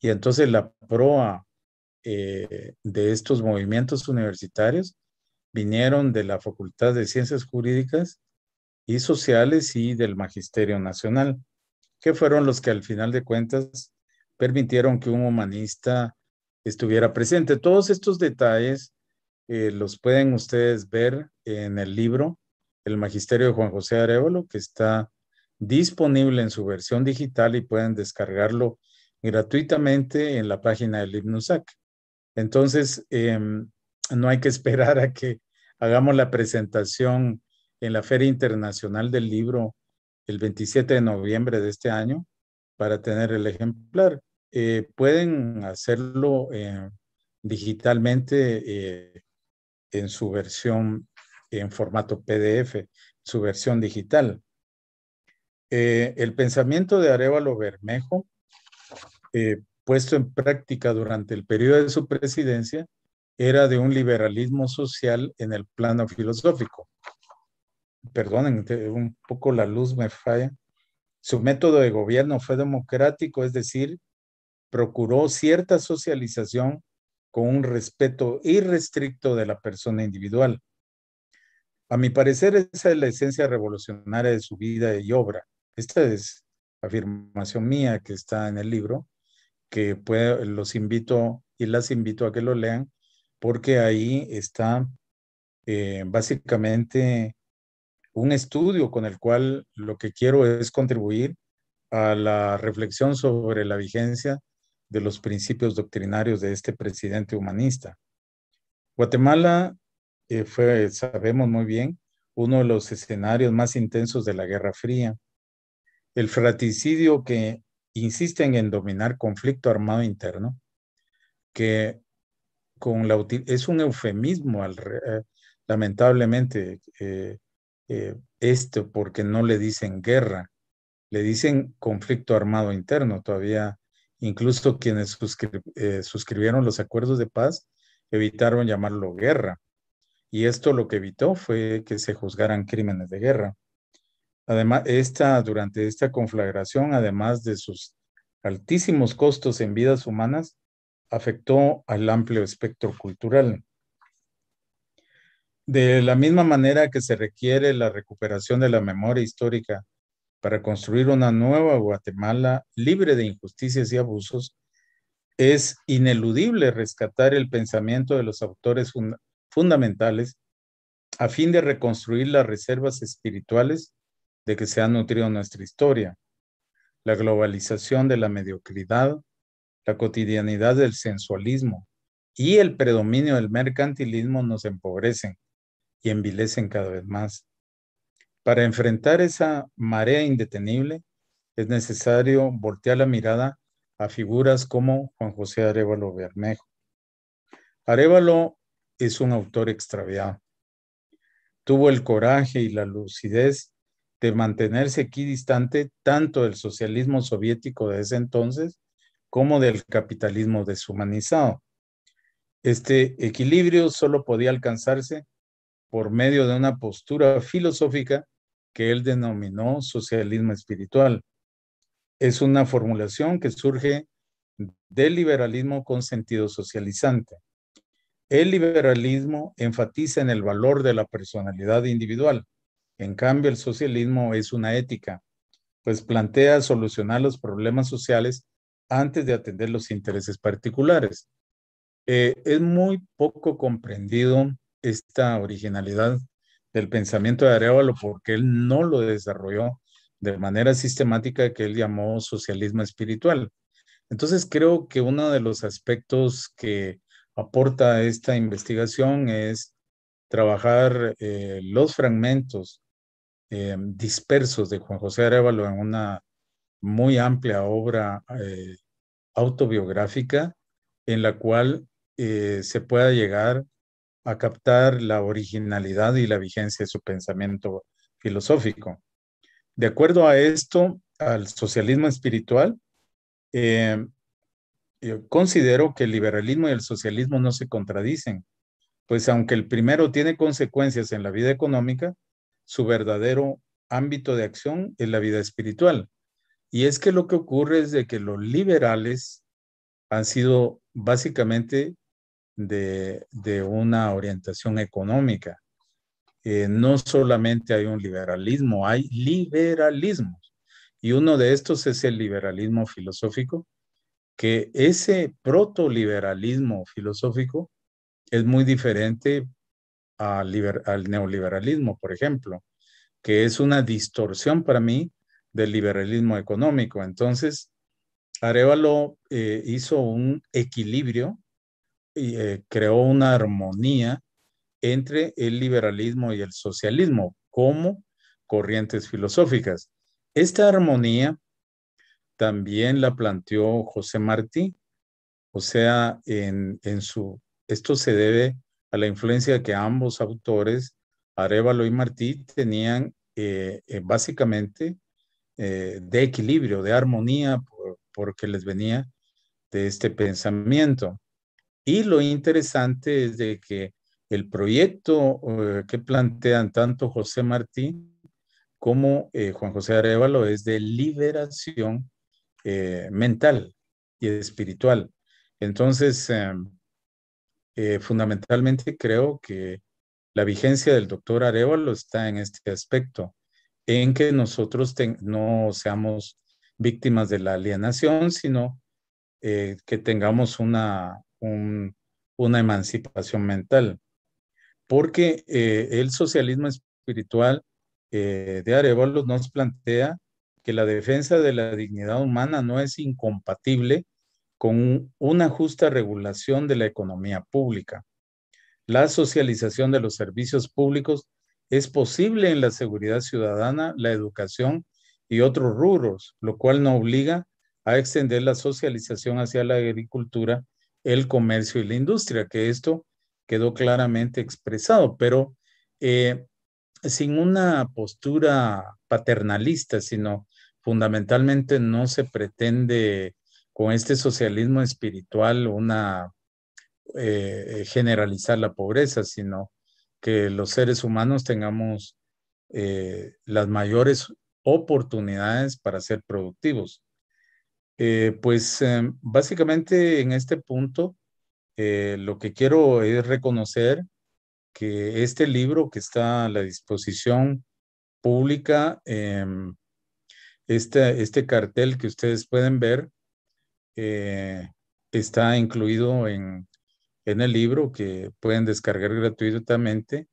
Y entonces la proa eh, de estos movimientos universitarios vinieron de la Facultad de Ciencias Jurídicas y sociales y del Magisterio Nacional, que fueron los que al final de cuentas permitieron que un humanista estuviera presente. Todos estos detalles eh, los pueden ustedes ver en el libro El Magisterio de Juan José Arevalo, que está disponible en su versión digital y pueden descargarlo gratuitamente en la página del IBNUSAC. Entonces, em, no hay que esperar a que hagamos la presentación en la Feria Internacional del Libro el 27 de noviembre de este año para tener el ejemplar. Eh, pueden hacerlo eh, digitalmente eh, en su versión en formato PDF, su versión digital. el pensamiento de Arevalo Bermejo, puesto en práctica durante el periodo de su presidencia, era de un liberalismo social en el plano filosófico perdonen, un poco la luz me falla. Su método de gobierno fue democrático, es decir, procuró cierta socialización con un respeto irrestricto de la persona individual. A mi parecer, esa es la esencia revolucionaria de su vida y obra. Esta es afirmación mía que está en el libro, que los invito y las invito a que lo lean, porque ahí está eh, básicamente un estudio con el cual lo que quiero es contribuir a la reflexión sobre la vigencia de los principios doctrinarios de este presidente humanista. Guatemala eh, fue, sabemos muy bien, uno de los escenarios más intensos de la Guerra Fría. El fratricidio que insisten en dominar conflicto armado interno, que con la, es un eufemismo eh, lamentablemente eh, eh, esto porque no le dicen guerra, le dicen conflicto armado interno. Todavía, incluso quienes eh, suscribieron los acuerdos de paz evitaron llamarlo guerra. Y esto lo que evitó fue que se juzgaran crímenes de guerra. Además, esta, durante esta conflagración, además de sus altísimos costos en vidas humanas, afectó al amplio espectro cultural. De la misma manera que se requiere la recuperación de la memoria histórica para construir una nueva Guatemala libre de injusticias y abusos, es ineludible rescatar el pensamiento de los autores fundamentales a fin de reconstruir las reservas espirituales de que se ha nutrido nuestra historia. La globalización de la mediocridad, la cotidianidad del sensualismo y el predominio del mercantilismo nos empobrecen y envilecen cada vez más. Para enfrentar esa marea indetenible es necesario voltear la mirada a figuras como Juan José Arevalo Bermejo. Arevalo es un autor extraviado. Tuvo el coraje y la lucidez de mantenerse aquí distante tanto del socialismo soviético de ese entonces como del capitalismo deshumanizado. Este equilibrio solo podía alcanzarse por medio de una postura filosófica que él denominó socialismo espiritual. Es una formulación que surge del liberalismo con sentido socializante. El liberalismo enfatiza en el valor de la personalidad individual. En cambio, el socialismo es una ética, pues plantea solucionar los problemas sociales antes de atender los intereses particulares. Eh, es muy poco comprendido esta originalidad del pensamiento de Arevalo porque él no lo desarrolló de manera sistemática que él llamó socialismo espiritual. Entonces creo que uno de los aspectos que aporta esta investigación es trabajar eh, los fragmentos eh, dispersos de Juan José Arevalo en una muy amplia obra eh, autobiográfica en la cual se pueda llegar a captar la originalidad y la vigencia de su pensamiento filosófico. De acuerdo a esto, al socialismo espiritual, eh, yo considero que el liberalismo y el socialismo no se contradicen, pues aunque el primero tiene consecuencias en la vida económica, su verdadero ámbito de acción es la vida espiritual. Y es que lo que ocurre es de que los liberales han sido básicamente de, de una orientación económica. Eh, no solamente hay un liberalismo, hay liberalismos. Y uno de estos es el liberalismo filosófico, que ese protoliberalismo filosófico es muy diferente al neoliberalismo, por ejemplo, que es una distorsión para mí del liberalismo económico. Entonces, Arevalo eh, hizo un equilibrio eh, creó una armonía entre el liberalismo y el socialismo como corrientes filosóficas. Esta armonía también la planteó José Martí, o sea, en, su, esto se debe a la influencia que ambos autores, Arevalo y Martí, tenían eh, eh, básicamente de equilibrio, de armonía, porque les venía de este pensamiento. Y lo interesante es de que el proyecto eh, que plantean tanto José Martín como eh, Juan José Arevalo es de liberación eh, mental y espiritual. Entonces, em, fundamentalmente creo que la vigencia del doctor Arevalo está en este aspecto, en que nosotros no seamos víctimas de la alienación, sino que tengamos una una emancipación mental, porque eh, el socialismo espiritual eh, de Arevalos nos plantea que la defensa de la dignidad humana no es incompatible con una justa regulación de la economía pública. La socialización de los servicios públicos es posible en la seguridad ciudadana, la educación y otros rubros, lo cual no obliga a extender la socialización hacia la agricultura el comercio y la industria, que esto quedó claramente expresado, pero eh, sin una postura paternalista, sino fundamentalmente no se pretende con este socialismo espiritual una eh, generalizar la pobreza, sino que los seres humanos tengamos eh, las mayores oportunidades para ser productivos. Eh, pues em, básicamente en este punto eh, lo que quiero es reconocer que este libro que está a la disposición pública, em, este, este, cartel que ustedes pueden ver, eh, está incluido en, el libro que pueden descargar gratuitamente.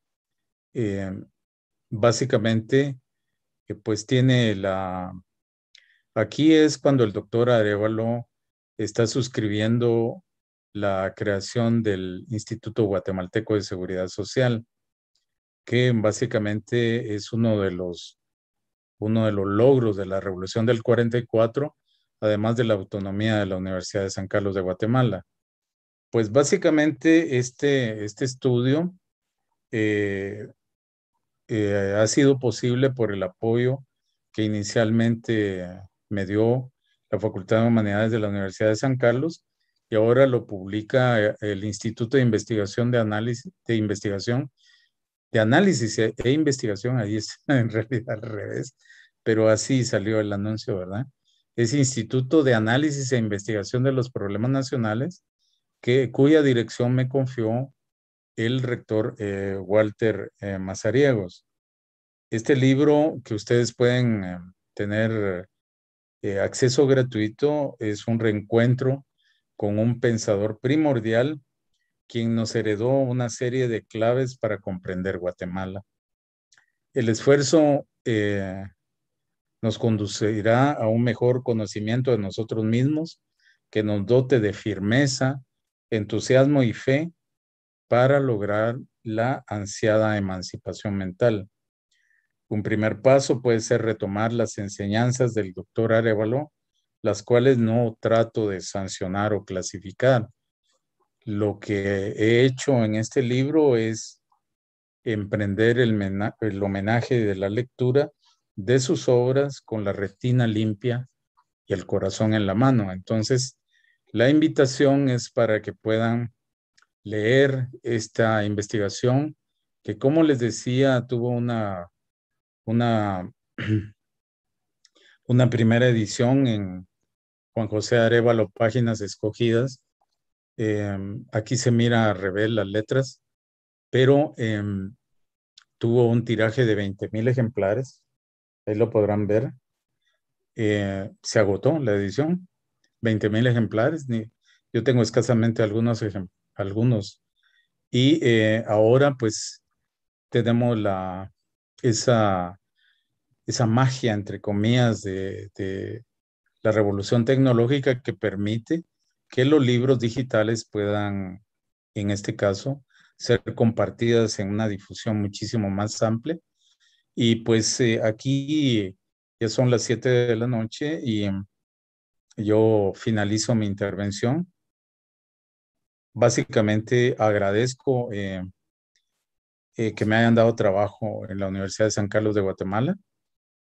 Em, básicamente, pues tiene la, Aquí es cuando el doctor Arevalo está suscribiendo la creación del Instituto Guatemalteco de Seguridad Social, que básicamente es uno de los, uno de los logros de la Revolución del 44, además de la autonomía de la Universidad de San Carlos de Guatemala. Pues básicamente este, este estudio eh, eh, ha sido posible por el apoyo que inicialmente me dio la Facultad de Humanidades de la Universidad de San Carlos y ahora lo publica eh, el Instituto de Investigación de Análisis de Investigación de Análisis e, e Investigación, ahí está en realidad al revés, pero así salió el anuncio, ¿verdad? Es Instituto de Análisis e Investigación de los Problemas Nacionales, que, cuya dirección me confió el rector eh, Walter eh, Mazariegos. Este libro que ustedes pueden tener eh, acceso gratuito es un reencuentro con un pensador primordial quien nos heredó una serie de claves para comprender Guatemala. El esfuerzo eh, nos conducirá a un mejor conocimiento de nosotros mismos que nos dote de firmeza, entusiasmo y fe para lograr la ansiada emancipación mental. Un primer paso puede ser retomar las enseñanzas del doctor Arevalo, las cuales no trato de sancionar o clasificar. Lo que he hecho en este libro es emprender el, el homenaje de la lectura de sus obras con la retina limpia y el corazón en la mano. Entonces, la invitación es para que puedan leer esta investigación que, como les decía, tuvo una una, una primera edición en Juan José Arevalo, Páginas Escogidas. Em, aquí se mira a revés las letras, pero em, tuvo un tiraje de 20.000 mil ejemplares, ahí lo podrán ver. Eh, se agotó la edición, 20 mil ejemplares, ni, yo tengo escasamente algunos, algunos. y eh, ahora pues tenemos la, esa esa magia, entre comillas, de, la revolución tecnológica que permite que los libros digitales puedan, en este caso, ser compartidas en una difusión muchísimo más amplia. Y pues eh, aquí ya son las siete de la noche y em, yo finalizo mi intervención. Básicamente agradezco eh, eh, que me hayan dado trabajo en la Universidad de San Carlos de Guatemala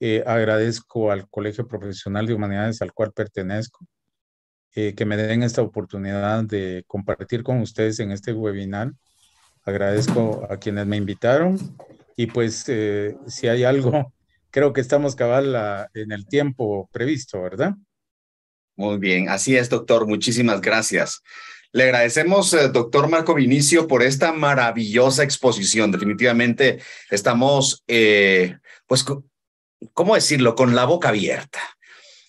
eh, agradezco al Colegio Profesional de Humanidades al cual pertenezco eh, que me den esta oportunidad de compartir con ustedes en este webinar. Agradezco a quienes me invitaron y pues eh, si hay algo, creo que estamos cabal en el tiempo previsto, ¿verdad? Muy bien, así es, doctor. Muchísimas gracias. Le agradecemos, doctor Marco Vinicio, por esta maravillosa exposición. Definitivamente estamos, pues, ¿cómo decirlo?, con la boca abierta,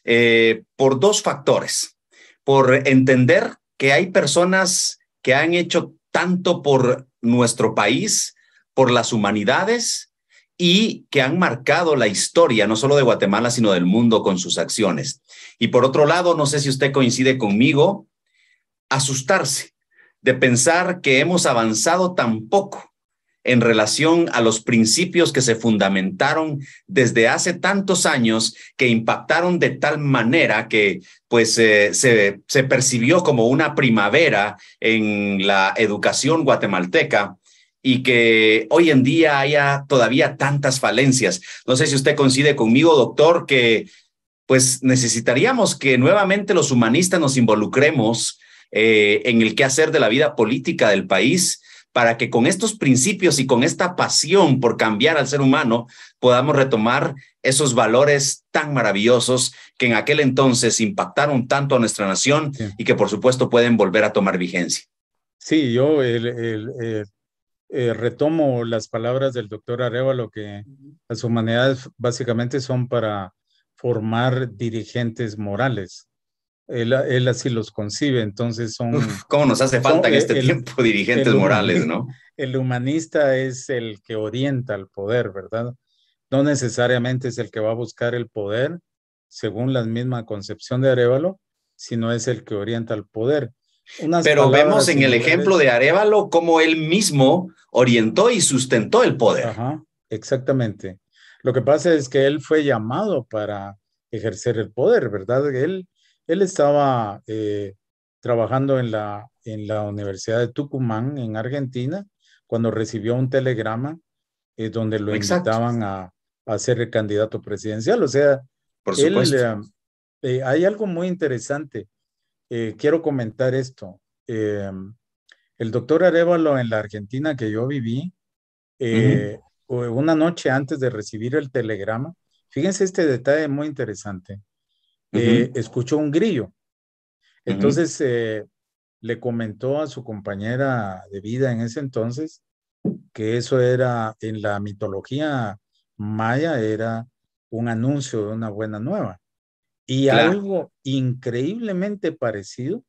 eh, por dos factores, por entender que hay personas que han hecho tanto por nuestro país, por las humanidades, y que han marcado la historia, no solo de Guatemala, sino del mundo con sus acciones. Y por otro lado, no sé si usted coincide conmigo, asustarse de pensar que hemos avanzado tan poco en relación a los principios que se fundamentaron desde hace tantos años que impactaron de tal manera que pues eh, se, percibió como una primavera en la educación guatemalteca y que hoy en día haya todavía tantas falencias. No sé si usted coincide conmigo, doctor, que pues necesitaríamos que nuevamente los humanistas nos involucremos eh, en el quehacer de la vida política del país para que con estos principios y con esta pasión por cambiar al ser humano podamos retomar esos valores tan maravillosos que en aquel entonces impactaron tanto a nuestra nación y que por supuesto pueden volver a tomar vigencia. Sí, yo eh, retomo las palabras del doctor Arevalo que las humanidades básicamente son para formar dirigentes morales él, así los concibe, entonces son... ¿Cómo nos hace falta en este tiempo dirigentes morales, no? El humanista es el que orienta al poder, ¿verdad? No necesariamente es el que va a buscar el poder, según la misma concepción de Arevalo, sino es el que orienta al poder. Pero vemos en el ejemplo de Arevalo cómo él mismo orientó y sustentó el poder. Ajá, exactamente. Lo que pasa es que él fue llamado para ejercer el poder, ¿verdad? Él él estaba eh, trabajando en la, en la Universidad de Tucumán, en Argentina, cuando recibió un telegrama eh, donde lo invitaban a, a, ser candidato presidencial. O sea, Por eh, hay algo muy interesante. quiero comentar esto. Em, el doctor Arevalo en la Argentina que yo viví, una noche antes de recibir el telegrama, fíjense este detalle muy interesante eh, escuchó un grillo. Entonces eh, le comentó a su compañera de vida en ese entonces que eso era, en la mitología maya, era un anuncio de una buena nueva. Y algo increíblemente parecido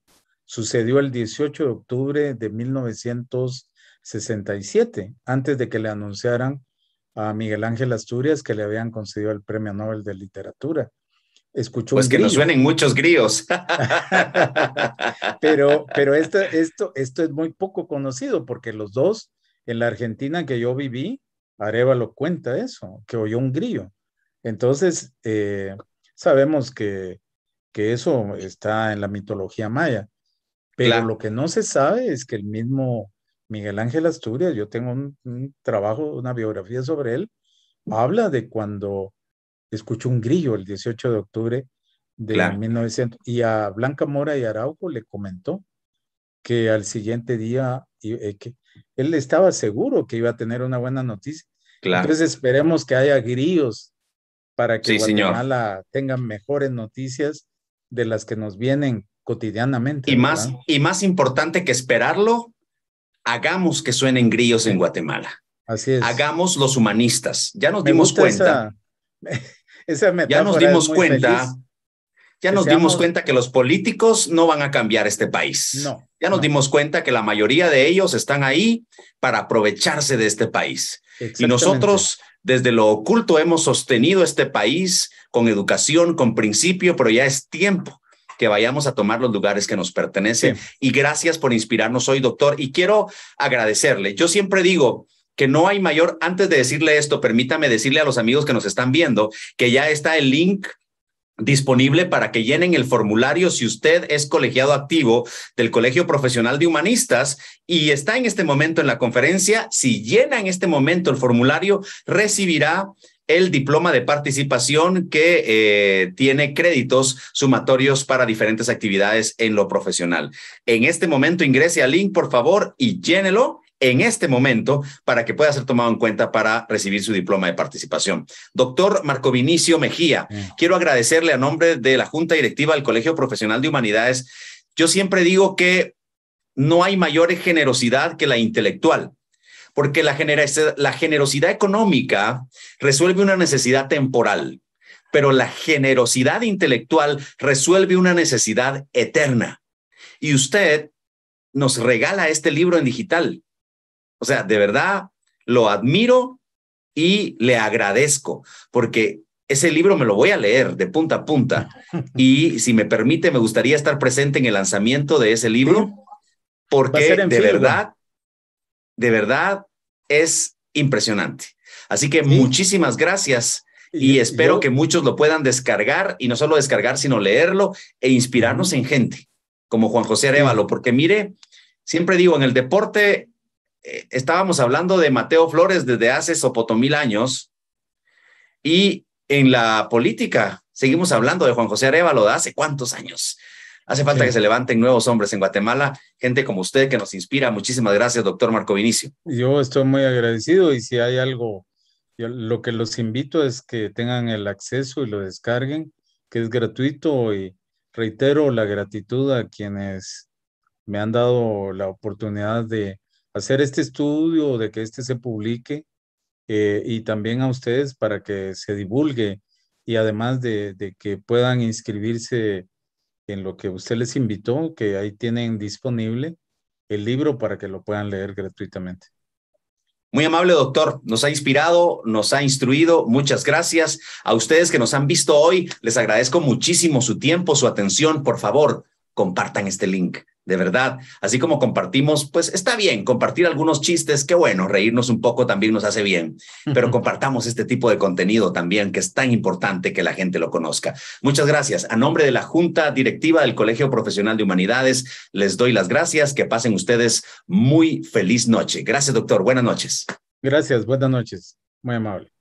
sucedió el 18 de octubre de 1967, antes de que le anunciaran a Miguel Ángel Asturias que le habían concedido el Premio Nobel de Literatura escuchó pues que nos suenen muchos grillos. pero pero esto, esto, es muy poco conocido porque los dos en la Argentina que yo viví, lo cuenta eso, que oyó un grillo. Entonces, eh, sabemos que, que, eso está en la mitología maya, pero lo que no se sabe es que el mismo Miguel Ángel Asturias, yo tengo un trabajo, una biografía sobre él, habla de cuando escuchó un grillo el 18 de octubre de 1900 y a Blanca Mora y Araujo le comentó que al siguiente día eh, él estaba seguro que iba a tener una buena noticia. Entonces esperemos que haya grillos para que Guatemala tenga mejores noticias de las que nos vienen cotidianamente. Y más, y más importante que esperarlo, hagamos que suenen grillos en Guatemala. Así es. Hagamos los humanistas. Ya nos dimos cuenta. ya nos dimos cuenta, ya nos dimos cuenta que los políticos no van a cambiar este país. No. Ya nos dimos cuenta que la mayoría de ellos están ahí para aprovecharse de este país. Y nosotros desde lo oculto hemos sostenido este país con educación, con principio, pero ya es tiempo que vayamos a tomar los lugares que nos pertenecen. Y gracias por inspirarnos hoy, doctor. Y quiero agradecerle. Yo siempre digo, que no hay mayor, antes de decirle esto, permítame decirle a los amigos que nos están viendo que ya está el link disponible para que llenen el formulario si usted es colegiado activo del Colegio Profesional de Humanistas y está en este momento en la conferencia. Si llena en este momento el formulario, recibirá el diploma de participación que eh, tiene créditos sumatorios para diferentes actividades en lo profesional. En este momento ingrese al link, por favor, y llénelo en este momento para que pueda ser tomado en cuenta para recibir su diploma de participación. Doctor Marco Vinicio Mejía, mm. quiero agradecerle a nombre de la Junta Directiva del Colegio Profesional de Humanidades. Yo siempre digo que no hay mayor generosidad que la intelectual porque la, la generosidad económica resuelve una necesidad temporal, pero la generosidad intelectual resuelve una necesidad eterna. Y usted nos regala este libro en digital. O sea, de verdad lo admiro y le agradezco porque ese libro me lo voy a leer de punta a punta y si me permite me gustaría estar presente en el lanzamiento de ese libro porque de verdad, de verdad es impresionante. Así que muchísimas gracias y, espero que muchos lo puedan descargar y no solo descargar, sino leerlo e inspirarnos en gente como Juan José Arevalo, porque mire, siempre digo, en el deporte eh, estábamos hablando de Mateo Flores desde hace sopotomil años y en la política seguimos hablando de Juan José Arevalo de hace cuántos años. Hace falta que se levanten nuevos hombres en Guatemala, gente como usted que nos inspira. Muchísimas gracias, doctor Marco Vinicio. Yo estoy muy agradecido y si hay algo, lo que los invito es que tengan el acceso y lo descarguen, que es gratuito y reitero la gratitud a quienes me han dado la oportunidad de hacer este estudio, de que este se publique eh, y también a ustedes para que se divulgue y además de, de, que puedan inscribirse en lo que usted les invitó, que ahí tienen disponible el libro para que lo puedan leer gratuitamente. Muy amable doctor, nos ha inspirado, nos ha instruido. Muchas gracias a ustedes que nos han visto hoy. Les agradezco muchísimo su tiempo, su atención. Por favor, compartan este link. De verdad, así como compartimos, pues está bien compartir algunos chistes, qué bueno, reírnos un poco también nos hace bien, pero compartamos este tipo de contenido también, que es tan importante que la gente lo conozca. Muchas gracias. A nombre de la Junta Directiva del Colegio Profesional de Humanidades, les doy las gracias, que pasen ustedes muy feliz noche. Gracias, doctor. Buenas noches. Gracias, buenas noches. Muy amable.